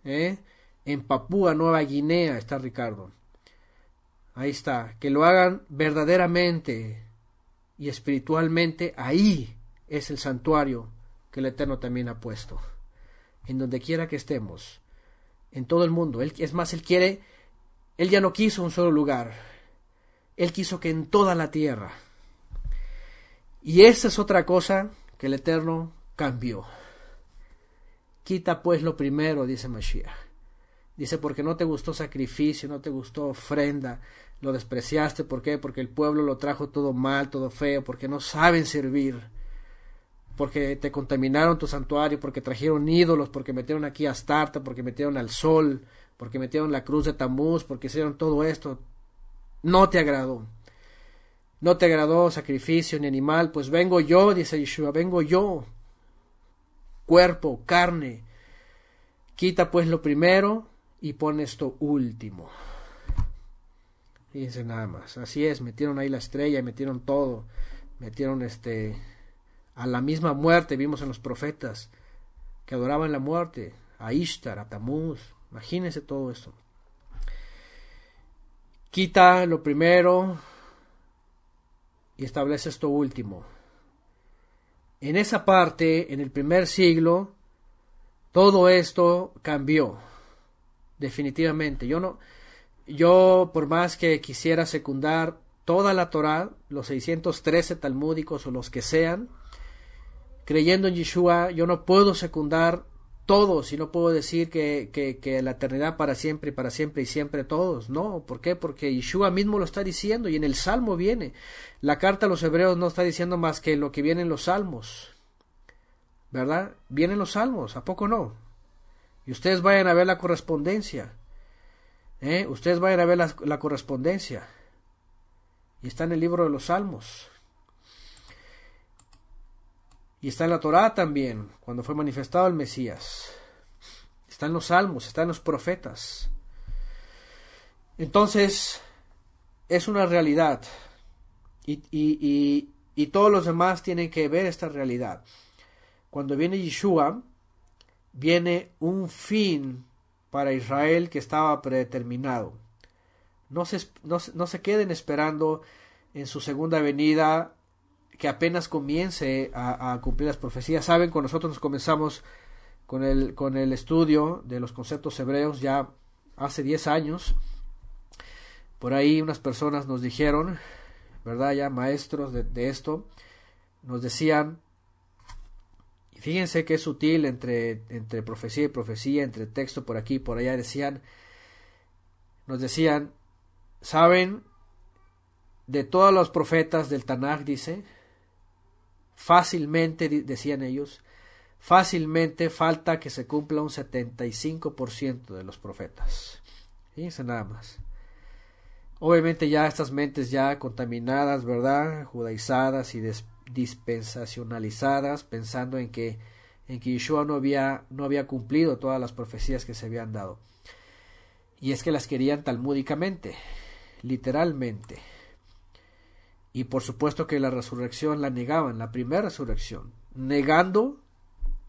¿eh? en Papúa Nueva Guinea está Ricardo. Ahí está, que lo hagan verdaderamente y espiritualmente, ahí es el santuario que el Eterno también ha puesto, en donde quiera que estemos, en todo el mundo. Él, es más, Él quiere él ya no quiso un solo lugar, Él quiso que en toda la tierra. Y esa es otra cosa que el Eterno cambió. Quita pues lo primero, dice Mashiach. Dice, porque no te gustó sacrificio, no te gustó ofrenda, lo despreciaste, ¿por qué? Porque el pueblo lo trajo todo mal, todo feo, porque no saben servir, porque te contaminaron tu santuario, porque trajeron ídolos, porque metieron aquí a Astarta, porque metieron al sol, porque metieron la cruz de Tamuz, porque hicieron todo esto. No te agradó. No te agradó sacrificio ni animal, pues vengo yo, dice Yeshua, vengo yo. Cuerpo, carne. Quita pues lo primero y pon esto último. ...dice nada más. Así es, metieron ahí la estrella, ...y metieron todo. Metieron este a la misma muerte, vimos en los profetas que adoraban la muerte, a Ishtar, a Tamuz, Imagínense todo esto. Quita lo primero y establece esto último. En esa parte, en el primer siglo, todo esto cambió. Definitivamente. Yo no, yo por más que quisiera secundar toda la Torá, los 613 talmúdicos o los que sean, creyendo en Yeshua, yo no puedo secundar todos, y no puedo decir que, la eternidad para siempre y para siempre y siempre todos, no, ¿por qué? Porque Yeshua mismo lo está diciendo y en el Salmo viene. La carta a los hebreos no está diciendo más que lo que viene en los Salmos, ¿verdad? Vienen los Salmos, ¿a poco no? Y ustedes vayan a ver la correspondencia, ¿eh? Ustedes vayan a ver la correspondencia. Y está en el libro de los Salmos. Y está en la Torá también, cuando fue manifestado el Mesías. Está en los salmos, está en los profetas. Entonces, es una realidad. Y, todos los demás tienen que ver esta realidad. Cuando viene Yeshua, viene un fin para Israel que estaba predeterminado. No se, no se, queden esperando en su segunda venida que apenas comience a, cumplir las profecías. Saben, con nosotros nos comenzamos con el, con el estudio de los conceptos hebreos ya hace 10 años. Por ahí unas personas nos dijeron, ¿verdad? Ya maestros de, esto, nos decían, y fíjense que es sutil entre, entre profecía y profecía, entre texto por aquí y por allá, decían, nos decían, ¿saben? De todos los profetas del Tanaj, dice, Fácilmente, decían ellos, fácilmente falta que se cumpla un 75% de los profetas. Fíjense nada más. Obviamente ya estas mentes ya contaminadas, ¿verdad? Judaizadas y dispensacionalizadas, pensando en que, en que Yeshua no había, no había cumplido todas las profecías que se habían dado. Y es que las querían talmúdicamente, literalmente. Y por supuesto que la resurrección la negaban, la primera resurrección, negando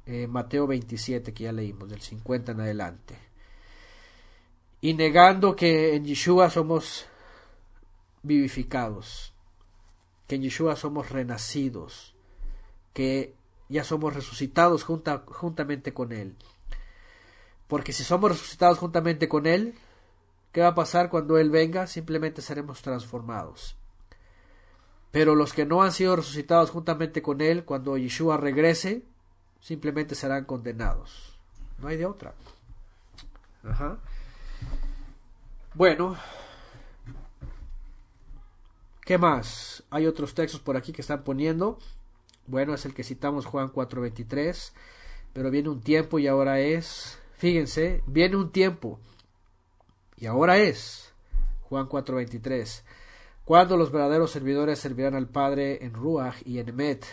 eh, Mateo 27 que ya leímos, del 50 en adelante. Y negando que en Yeshua somos vivificados, que en Yeshua somos renacidos, que ya somos resucitados juntamente con Él. Porque si somos resucitados juntamente con Él, ¿qué va a pasar cuando Él venga? Simplemente seremos transformados. Pero los que no han sido resucitados juntamente con él, cuando Yeshua regrese, simplemente serán condenados. No hay de otra. Ajá. Bueno, ¿qué más? Hay otros textos por aquí que están poniendo. Bueno, es el que citamos Juan 4:23, pero viene un tiempo y ahora es, fíjense, viene un tiempo y ahora es Juan 4:23. Cuando los verdaderos servidores servirán al Padre en Ruach y en Met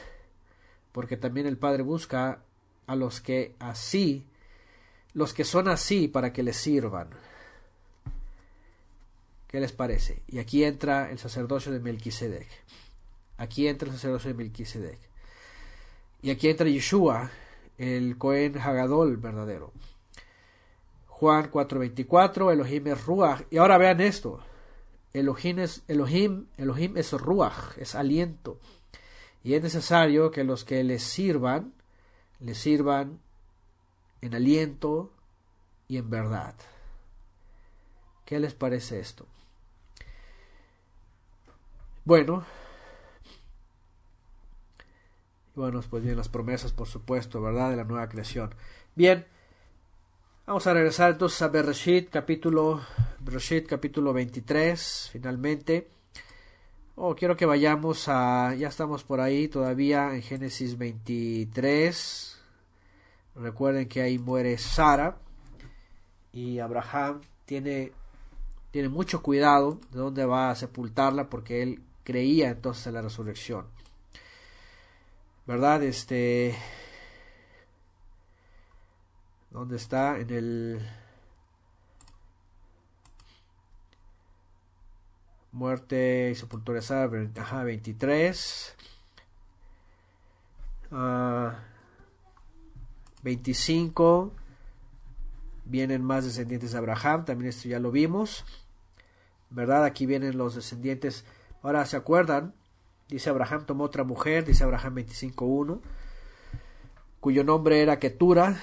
porque también el Padre busca a los que así, los que son así para que les sirvan. ¿Qué les parece? Y aquí entra el sacerdocio de Melquisedec. Aquí entra el sacerdocio de Melquisedec. Y aquí entra Yeshua, el Cohen Hagadol verdadero. Juan 4:24, Elohim es Ruach. Y ahora vean esto. Elohim es, Elohim, Elohim es ruach, es aliento. Y es necesario que los que les sirvan, le sirvan en aliento y en verdad. ¿Qué les parece esto? Bueno, bueno, pues bien, las promesas, por supuesto, ¿verdad? De la nueva creación. Bien, Vamos a regresar entonces a Bereshit, capítulo, capítulo 23, finalmente. Oh, quiero que vayamos a, ya estamos por ahí todavía en Génesis 23. Recuerden que ahí muere Sara y Abraham tiene, tiene mucho cuidado de dónde va a sepultarla porque él creía entonces en la resurrección. ¿Verdad? Este, ¿Dónde está en el muerte y sepultura ajá, 23 25 ah, vienen más descendientes de Abraham también esto ya lo vimos verdad aquí vienen los descendientes ahora se acuerdan dice Abraham tomó otra mujer dice Abraham 25.1 cuyo nombre era Ketura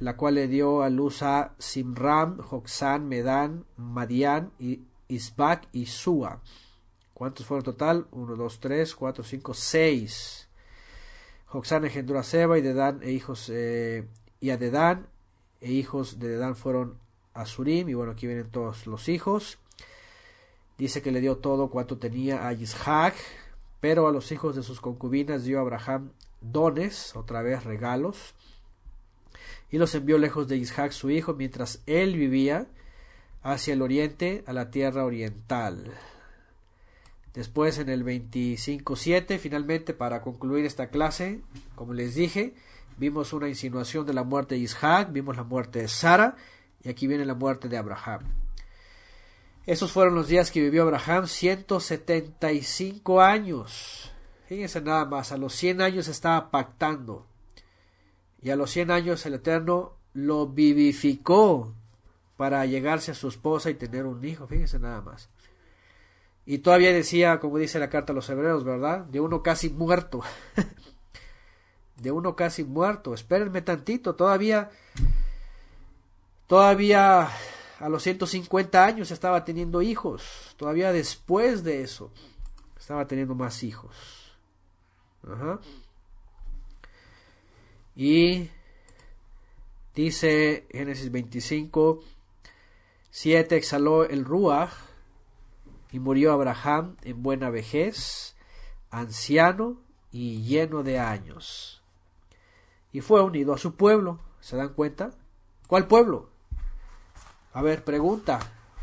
la cual le dio a luz a Simram, Joxán, Medán, Madián, Isbak y Sua. ¿Cuántos fueron en total? Uno, dos, tres, cuatro, cinco, seis. Joxán engendró a Seba y e hijos eh, y a Dedán e hijos de Dedán fueron a Surim y bueno aquí vienen todos los hijos. Dice que le dio todo cuanto tenía a Yishak. pero a los hijos de sus concubinas dio Abraham dones, otra vez regalos, y los envió lejos de Isaac su hijo mientras él vivía hacia el oriente a la tierra oriental. Después en el 25.7, finalmente para concluir esta clase, como les dije, vimos una insinuación de la muerte de Isaac, vimos la muerte de Sara y aquí viene la muerte de Abraham. Esos fueron los días que vivió Abraham, 175 años. Fíjense nada más, a los 100 años estaba pactando y a los cien años el Eterno lo vivificó para llegarse a su esposa y tener un hijo, fíjense nada más. Y todavía decía, como dice la carta a los hebreos, ¿verdad? De uno casi muerto. de uno casi muerto. Espérenme tantito, todavía todavía a los 150 años estaba teniendo hijos. Todavía después de eso estaba teniendo más hijos. Ajá. Y dice Génesis 25, 7 exhaló el Ruach y murió Abraham en buena vejez, anciano y lleno de años. Y fue unido a su pueblo. ¿Se dan cuenta? ¿Cuál pueblo? A ver, pregunta.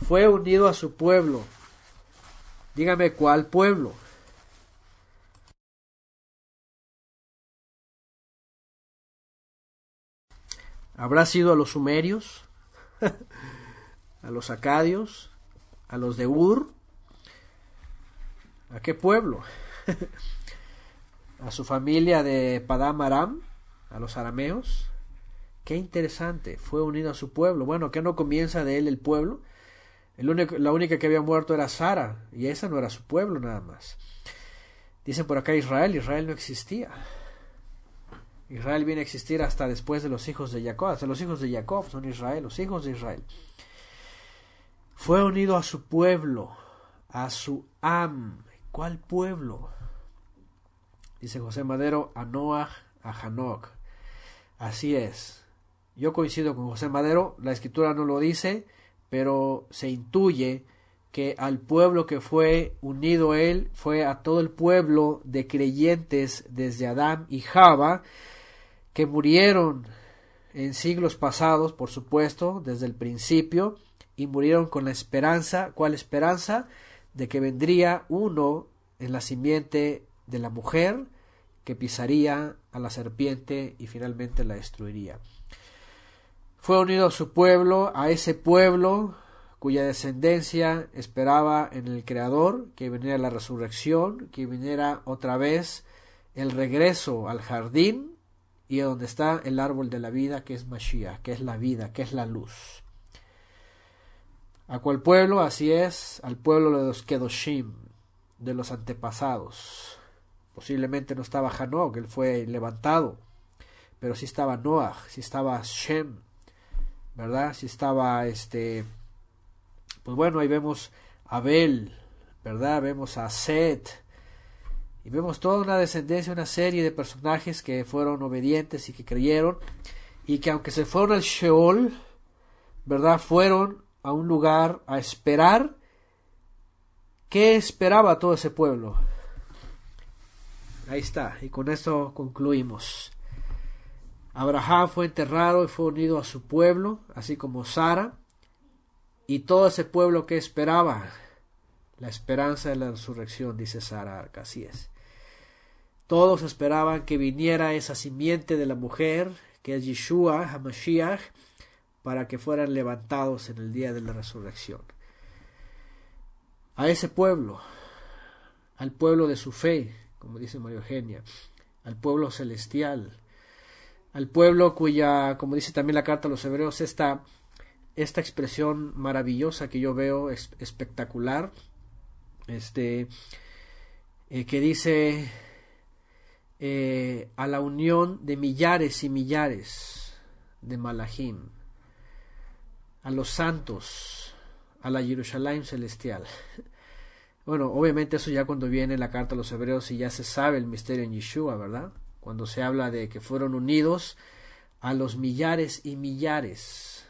Fue unido a su pueblo. Dígame cuál pueblo. Habrá sido a los sumerios, a los acadios, a los de Ur. ¿A qué pueblo? a su familia de Padam Aram, a los arameos. Qué interesante, fue unido a su pueblo. Bueno, que no comienza de él el pueblo? El único, la única que había muerto era Sara, y esa no era su pueblo nada más. Dicen por acá Israel, Israel no existía. Israel viene a existir hasta después de los hijos de Jacob, hasta los hijos de Jacob son Israel, los hijos de Israel. Fue unido a su pueblo, a su Am. ¿Cuál pueblo? Dice José Madero, a Noah, a Hanok. Así es. Yo coincido con José Madero, la escritura no lo dice, pero se intuye que al pueblo que fue unido él fue a todo el pueblo de creyentes desde Adán y Java que murieron en siglos pasados, por supuesto, desde el principio, y murieron con la esperanza, ¿cuál esperanza? De que vendría uno en la simiente de la mujer que pisaría a la serpiente y finalmente la destruiría. Fue unido a su pueblo, a ese pueblo cuya descendencia esperaba en el Creador, que viniera la resurrección, que viniera otra vez el regreso al jardín y donde está el árbol de la vida que es Mashiach, que es la vida, que es la luz. ¿A cuál pueblo? Así es, al pueblo de los Kedoshim, de los antepasados. Posiblemente no estaba que él fue levantado, pero sí estaba Noah, sí estaba Shem, ¿verdad? Sí estaba este. Pues bueno, ahí vemos a Abel, ¿verdad? Vemos a Set, vemos toda una descendencia, una serie de personajes que fueron obedientes y que creyeron, y que aunque se fueron al Sheol, ¿verdad? Fueron a un lugar a esperar. ¿Qué esperaba todo ese pueblo? Ahí está, y con esto concluimos. Abraham fue enterrado y fue unido a su pueblo, así como Sara, y todo ese pueblo que esperaba la esperanza de la resurrección, dice Sara Arca, todos esperaban que viniera esa simiente de la mujer, que es Yeshua Hamashiach, para que fueran levantados en el día de la resurrección. A ese pueblo, al pueblo de su fe, como dice María Eugenia, al pueblo celestial, al pueblo cuya, como dice también la carta a los hebreos, esta, esta expresión maravillosa que yo veo espectacular, este, eh, que dice eh, a la unión de millares y millares de Malahim, a los santos, a la Jerusalén celestial. Bueno, obviamente eso ya cuando viene la carta a los hebreos y ya se sabe el misterio en Yeshua, ¿verdad? Cuando se habla de que fueron unidos a los millares y millares.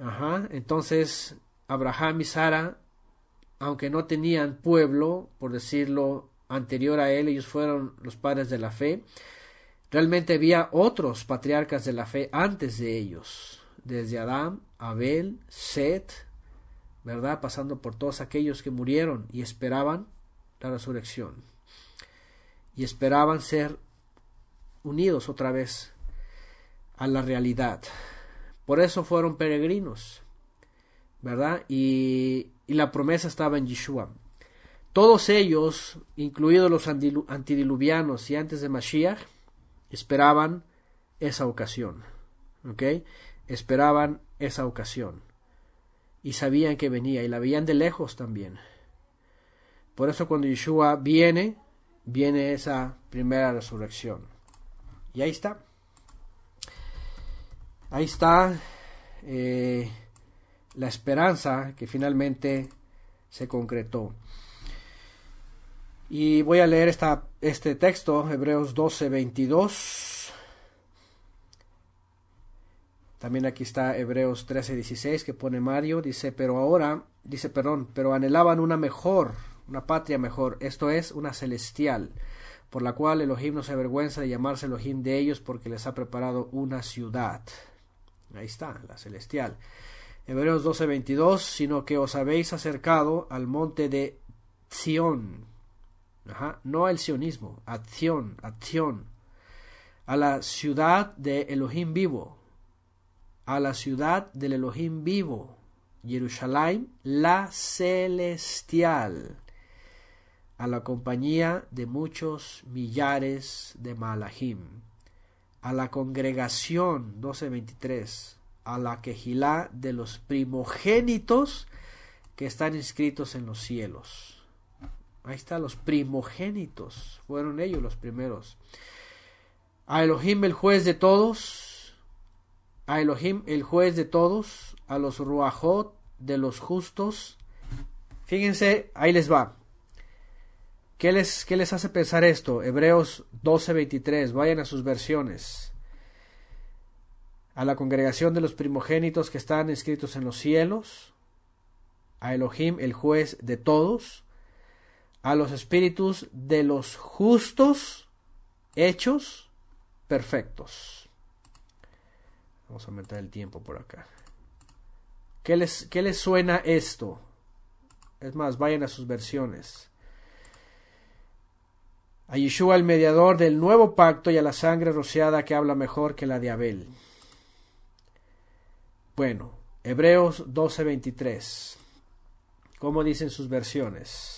Ajá, entonces Abraham y Sara, aunque no tenían pueblo, por decirlo anterior a él, ellos fueron los padres de la fe. Realmente había otros patriarcas de la fe antes de ellos, desde Adán, Abel, Set, ¿verdad? Pasando por todos aquellos que murieron y esperaban la resurrección y esperaban ser unidos otra vez a la realidad. Por eso fueron peregrinos, ¿verdad? Y, y la promesa estaba en Yeshua, todos ellos, incluidos los antidiluvianos y antes de Mashiach, esperaban esa ocasión. ¿Ok? Esperaban esa ocasión. Y sabían que venía, y la veían de lejos también. Por eso cuando Yeshua viene, viene esa primera resurrección. Y ahí está. Ahí está eh, la esperanza que finalmente se concretó. Y voy a leer este texto, Hebreos 12, 22. También aquí está Hebreos 13, 16 que pone Mario. Dice, pero ahora, dice, perdón, pero anhelaban una mejor, una patria mejor, esto es, una celestial, por la cual Elohim no se avergüenza de llamarse Elohim de ellos porque les ha preparado una ciudad. Ahí está, la celestial. Hebreos 12, 22, sino que os habéis acercado al monte de Sion. No al sionismo. Acción, acción. A la ciudad de Elohim vivo. A la ciudad del Elohim vivo. Jerusalén, la celestial. A la compañía de muchos millares de Malahim. A la congregación 1223. A la quejilá de los primogénitos que están inscritos en los cielos. Ahí está, los primogénitos. Fueron ellos los primeros. A Elohim el juez de todos. A Elohim el juez de todos. A los ruajot de los justos. Fíjense, ahí les va. ¿Qué les, qué les hace pensar esto? Hebreos 12:23. Vayan a sus versiones. A la congregación de los primogénitos que están escritos en los cielos. A Elohim el juez de todos a los espíritus de los justos hechos perfectos. Vamos a meter el tiempo por acá. ¿Qué les, qué les suena esto? Es más, vayan a sus versiones. A Yeshua el mediador del nuevo pacto y a la sangre rociada que habla mejor que la de Abel. Bueno, Hebreos 12:23. ¿Cómo dicen sus versiones?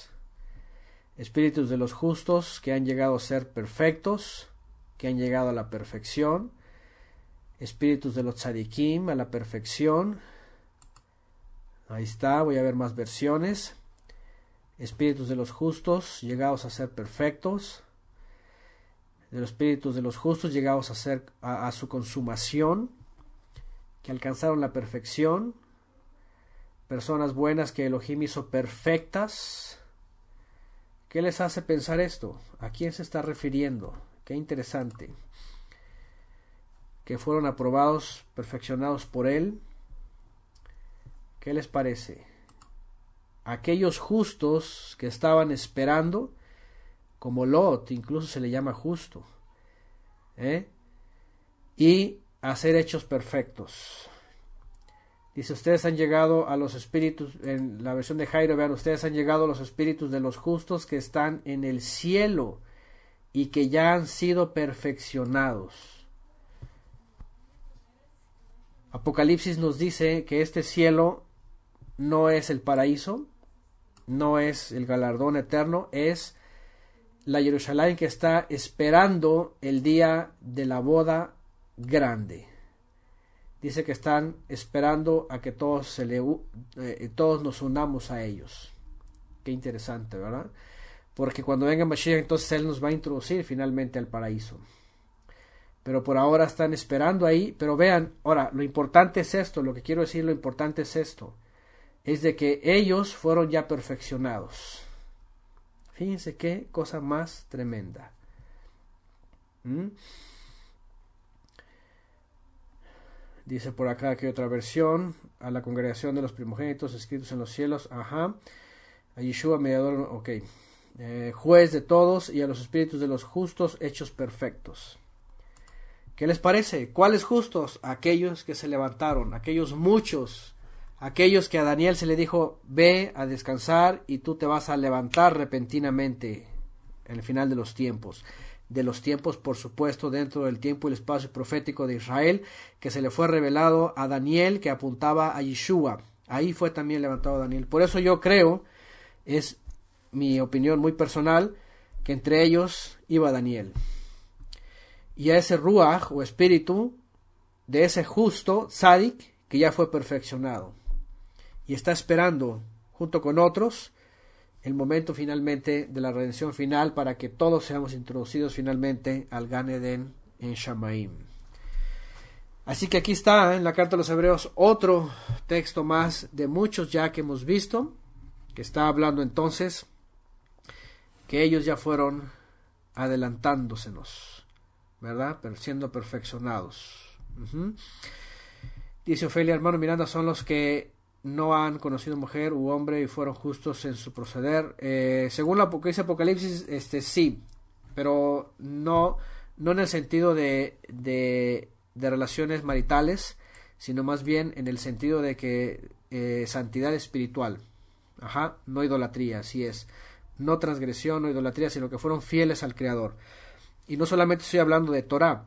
espíritus de los justos que han llegado a ser perfectos, que han llegado a la perfección, espíritus de los tzadikim a la perfección. Ahí está, voy a ver más versiones. Espíritus de los justos llegados a ser perfectos, de los espíritus de los justos llegados a ser a su consumación, que alcanzaron la perfección, personas buenas que Elohim hizo perfectas, ¿Qué les hace pensar esto? ¿A quién se está refiriendo? Qué interesante. Que fueron aprobados, perfeccionados por Él. ¿Qué les parece? Aquellos justos que estaban esperando, como Lot, incluso se le llama justo. ¿eh? Y hacer hechos perfectos si ustedes han llegado a los espíritus, en la versión de Jairo, vean, ustedes han llegado a los espíritus de los justos que están en el cielo y que ya han sido perfeccionados. Apocalipsis nos dice que este cielo no es el paraíso, no es el galardón eterno, es la Jerusalén que está esperando el día de la boda grande dice que están esperando a que todos, se le, eh, todos nos unamos a ellos. Qué interesante, ¿verdad? Porque cuando venga Mashiach, entonces Él nos va a introducir finalmente al paraíso. Pero por ahora están esperando ahí. Pero vean, ahora, lo importante es esto, lo que quiero decir, lo importante es esto. Es de que ellos fueron ya perfeccionados. Fíjense qué cosa más tremenda. ¿Mm? Dice por acá que otra versión, a la congregación de los primogénitos escritos en los cielos, ajá, a Yeshua, mediador, ok, eh, juez de todos y a los espíritus de los justos hechos perfectos. ¿Qué les parece? ¿Cuáles justos? Aquellos que se levantaron, aquellos muchos, aquellos que a Daniel se le dijo, ve a descansar y tú te vas a levantar repentinamente en el final de los tiempos de los tiempos, por supuesto, dentro del tiempo y el espacio profético de Israel, que se le fue revelado a Daniel, que apuntaba a Yeshua. Ahí fue también levantado Daniel. Por eso yo creo, es mi opinión muy personal, que entre ellos iba Daniel. Y a ese Ruach o espíritu de ese justo sádic que ya fue perfeccionado y está esperando junto con otros el momento finalmente de la redención final para que todos seamos introducidos finalmente al Gan en Shamaim. Así que aquí está en la carta de los hebreos otro texto más de muchos ya que hemos visto, que está hablando entonces que ellos ya fueron adelantándosenos, ¿verdad? Pero siendo perfeccionados. Dice Ofelia, hermano Miranda, son los que no han conocido mujer u hombre y fueron justos en su proceder. Eh, según la Apocalipsis, este sí, pero no, no en el sentido de, de, de relaciones maritales, sino más bien en el sentido de que eh, santidad espiritual. Ajá, no idolatría, así es. No transgresión, o idolatría, sino que fueron fieles al Creador. Y no solamente estoy hablando de Torah,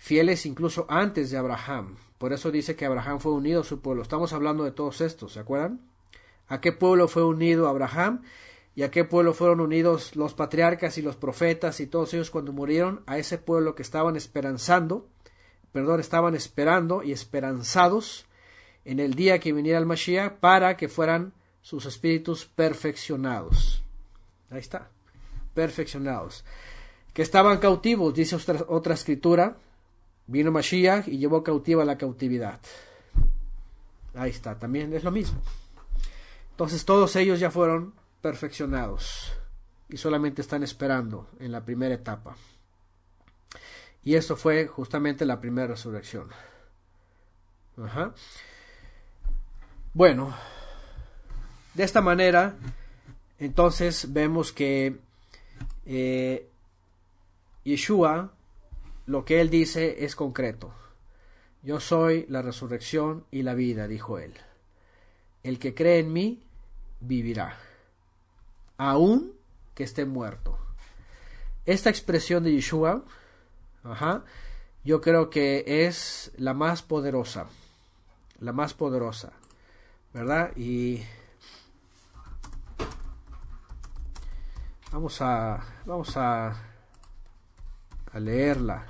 fieles incluso antes de Abraham. Por eso dice que Abraham fue unido a su pueblo. Estamos hablando de todos estos, ¿se acuerdan? ¿A qué pueblo fue unido Abraham? ¿Y a qué pueblo fueron unidos los patriarcas y los profetas y todos ellos cuando murieron? A ese pueblo que estaban esperanzando, perdón, estaban esperando y esperanzados en el día que viniera el Mashiach para que fueran sus espíritus perfeccionados. Ahí está, perfeccionados. Que estaban cautivos, dice otra, otra escritura, Vino Mashiach y llevó cautiva la cautividad. Ahí está, también es lo mismo. Entonces todos ellos ya fueron perfeccionados y solamente están esperando en la primera etapa. Y esto fue justamente la primera resurrección. Bueno, de esta manera, entonces vemos que eh, Yeshua lo que Él dice es concreto. Yo soy la resurrección y la vida, dijo Él. El que cree en mí, vivirá, aun que esté muerto. Esta expresión de Yeshua, yo creo que es la más poderosa, la más poderosa, ¿verdad? Y vamos a, vamos a, a leerla.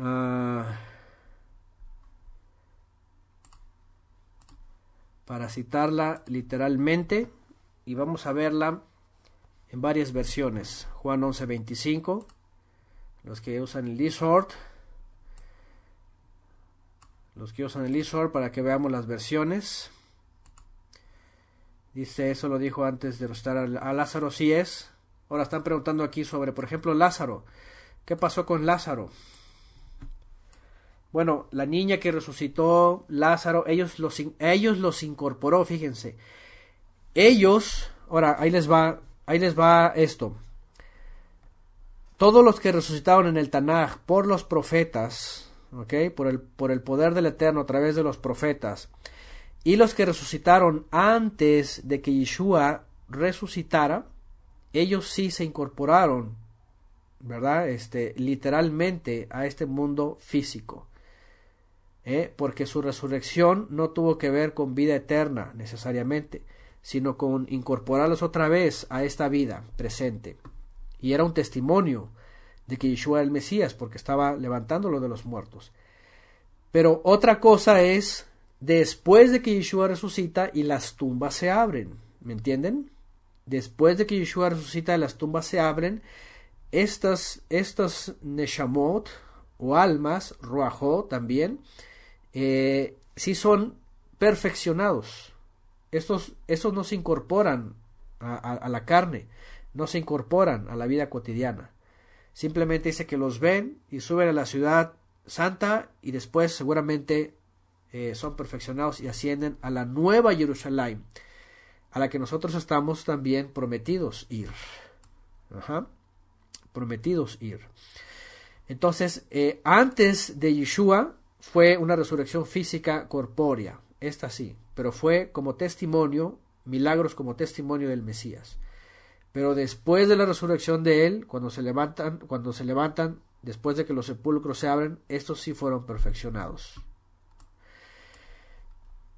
Ah, para citarla literalmente y vamos a verla en varias versiones. Juan 11:25, los que usan el sword los que usan el sword para que veamos las versiones. Dice, eso lo dijo antes de estar a Lázaro, si es. Ahora están preguntando aquí sobre, por ejemplo, Lázaro. ¿Qué pasó con Lázaro? bueno, la niña que resucitó, Lázaro, ellos los, ellos los incorporó, fíjense. Ellos, ahora, ahí les va, ahí les va esto. Todos los que resucitaron en el Tanaj por los profetas, ¿ok? Por el, por el poder del Eterno a través de los profetas, y los que resucitaron antes de que Yeshua resucitara, ellos sí se incorporaron, ¿verdad? Este, literalmente a este mundo físico. ¿eh? porque su resurrección no tuvo que ver con vida eterna necesariamente, sino con incorporarlos otra vez a esta vida presente. Y era un testimonio de que Yeshua era el Mesías, porque estaba levantándolo de los muertos. Pero otra cosa es después de que Yeshua resucita y las tumbas se abren, ¿me entienden? Después de que Yeshua resucita y las tumbas se abren, estas, estas neshamot o almas, roajó también, eh, si son perfeccionados. Estos, estos no se incorporan a, la carne, no se incorporan a la vida cotidiana. Simplemente dice que los ven y suben a la ciudad santa y después seguramente eh, son perfeccionados y ascienden a la nueva Jerusalén, a la que nosotros estamos también prometidos ir. Prometidos ir. Entonces, eh, antes de Yeshua, fue una resurrección física corpórea, esta sí, pero fue como testimonio, milagros como testimonio del Mesías. Pero después de la resurrección de él, cuando se levantan, cuando se levantan, después de que los sepulcros se abren, estos sí fueron perfeccionados.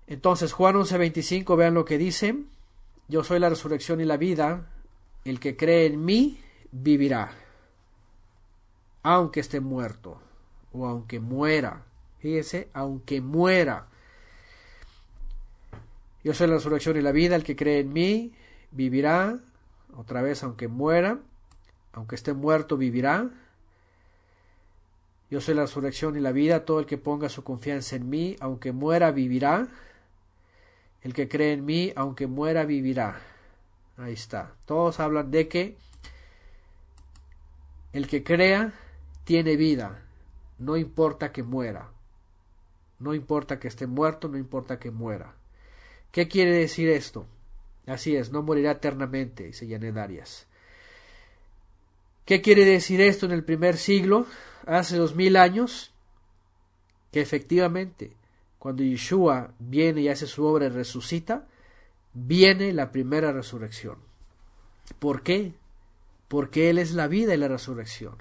Entonces Juan 11:25, vean lo que dice, yo soy la resurrección y la vida, el que cree en mí vivirá, aunque esté muerto o aunque muera. Fíjese, aunque muera. Yo soy la resurrección y la vida, el que cree en mí vivirá, otra vez aunque muera, aunque esté muerto vivirá. Yo soy la resurrección y la vida, todo el que ponga su confianza en mí, aunque muera vivirá. El que cree en mí, aunque muera vivirá. Ahí está. Todos hablan de que el que crea tiene vida, no importa que muera. No importa que esté muerto, no importa que muera. ¿Qué quiere decir esto? Así es, no morirá eternamente, dice Janet Arias. ¿Qué quiere decir esto en el primer siglo, hace dos mil años? Que efectivamente, cuando Yeshua viene y hace su obra y resucita, viene la primera resurrección. ¿Por qué? Porque Él es la vida y la resurrección.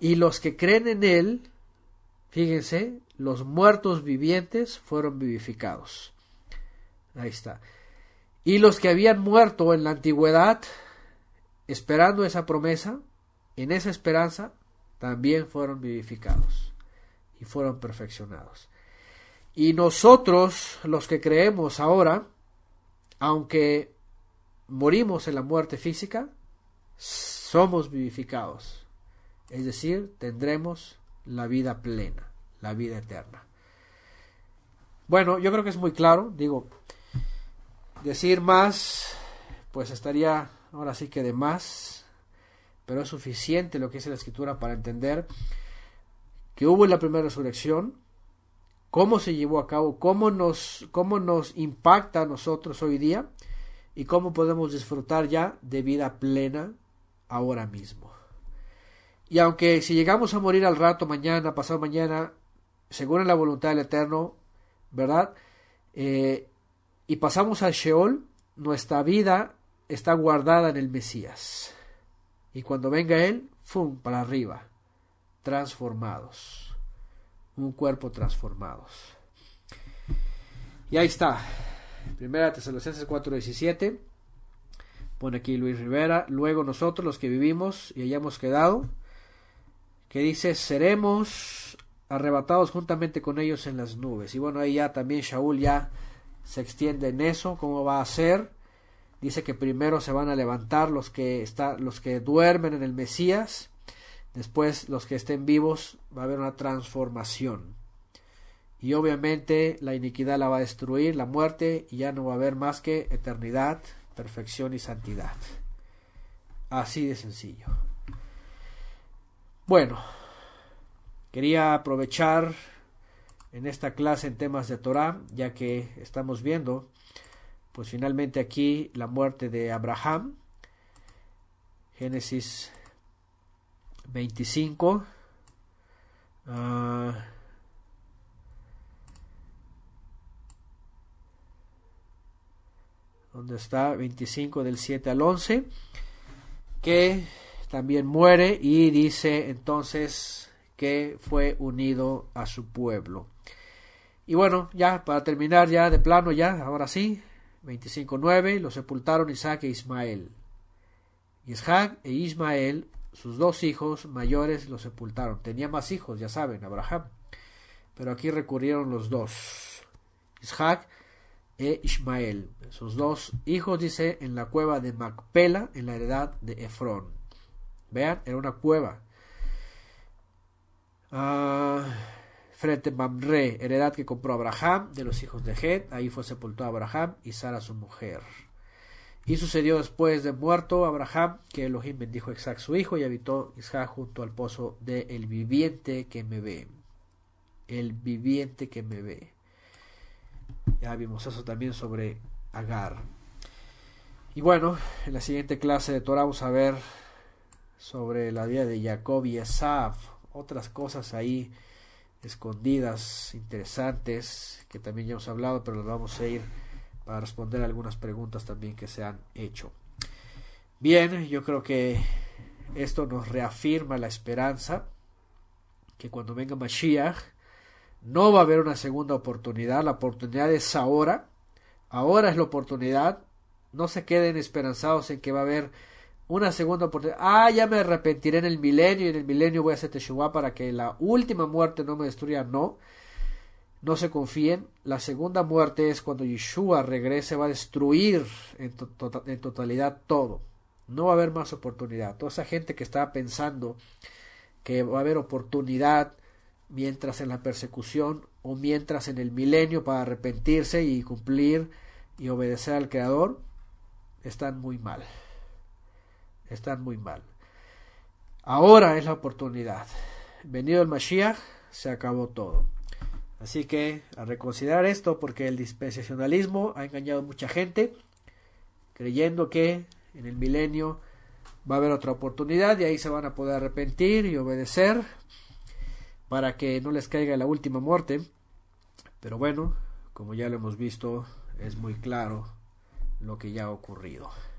Y los que creen en Él, fíjense, los muertos vivientes fueron vivificados. Ahí está. Y los que habían muerto en la antigüedad, esperando esa promesa, en esa esperanza, también fueron vivificados y fueron perfeccionados. Y nosotros, los que creemos ahora, aunque morimos en la muerte física, somos vivificados. Es decir, tendremos la vida plena la vida eterna. Bueno, yo creo que es muy claro, digo, decir más, pues estaría ahora sí que de más, pero es suficiente lo que dice la escritura para entender que hubo la primera resurrección, cómo se llevó a cabo, cómo nos, cómo nos impacta a nosotros hoy día y cómo podemos disfrutar ya de vida plena ahora mismo. Y aunque si llegamos a morir al rato, mañana, pasado mañana, según la voluntad del Eterno, ¿verdad? Eh, y pasamos al Sheol, nuestra vida está guardada en el Mesías. Y cuando venga Él, ¡fum! para arriba, transformados, un cuerpo transformados. Y ahí está, Primera Tesalonicenses 4:17, pone aquí Luis Rivera, luego nosotros los que vivimos y hayamos quedado, que dice, seremos arrebatados juntamente con ellos en las nubes. Y bueno, ahí ya también Shaul ya se extiende en eso, cómo va a ser. Dice que primero se van a levantar los que, está, los que duermen en el Mesías, después los que estén vivos va a haber una transformación. Y obviamente la iniquidad la va a destruir, la muerte, y ya no va a haber más que eternidad, perfección y santidad. Así de sencillo. Bueno, Quería aprovechar en esta clase en temas de Torah, ya que estamos viendo, pues finalmente aquí la muerte de Abraham, Génesis 25, ah, dónde donde está 25 del 7 al 11, que también muere y dice entonces que fue unido a su pueblo. Y bueno, ya para terminar, ya de plano, ya, ahora sí, 25.9, lo sepultaron Isaac e Ismael. Isaac e Ismael, sus dos hijos mayores, lo sepultaron. Tenía más hijos, ya saben, Abraham. Pero aquí recurrieron los dos, Isaac e Ismael. Sus dos hijos, dice, en la cueva de Macpela, en la heredad de Efrón. Vean, era una cueva Ah, frente Mamre, heredad que compró Abraham de los hijos de Het. Ahí fue sepultado Abraham y Sara su mujer. Y sucedió después de muerto Abraham que Elohim bendijo a su hijo y habitó Isaac junto al pozo del el viviente que me ve. El viviente que me ve. Ya vimos eso también sobre Agar. Y bueno, en la siguiente clase de Torah vamos a ver sobre la vida de Jacob y Esaf otras cosas ahí escondidas, interesantes, que también ya hemos hablado, pero las vamos a ir para responder algunas preguntas también que se han hecho. Bien, yo creo que esto nos reafirma la esperanza que cuando venga Mashiach no va a haber una segunda oportunidad, la oportunidad es ahora, ahora es la oportunidad, no se queden esperanzados en que va a haber una segunda oportunidad. Ah, ya me arrepentiré en el milenio y en el milenio voy a hacer Teshuvah para que la última muerte no me destruya. No, no se confíen. La segunda muerte es cuando Yeshua regrese, va a destruir en, tota-, en totalidad todo. No va a haber más oportunidad. Toda esa gente que estaba pensando que va a haber oportunidad mientras en la persecución o mientras en el milenio para arrepentirse y cumplir y obedecer al Creador, están muy mal. Están muy mal. Ahora es la oportunidad. Venido el Mashiach, se acabó todo. Así que a reconsiderar esto porque el dispensacionalismo ha engañado a mucha gente creyendo que en el milenio va a haber otra oportunidad y ahí se van a poder arrepentir y obedecer para que no les caiga la última muerte. Pero bueno, como ya lo hemos visto, es muy claro lo que ya ha ocurrido.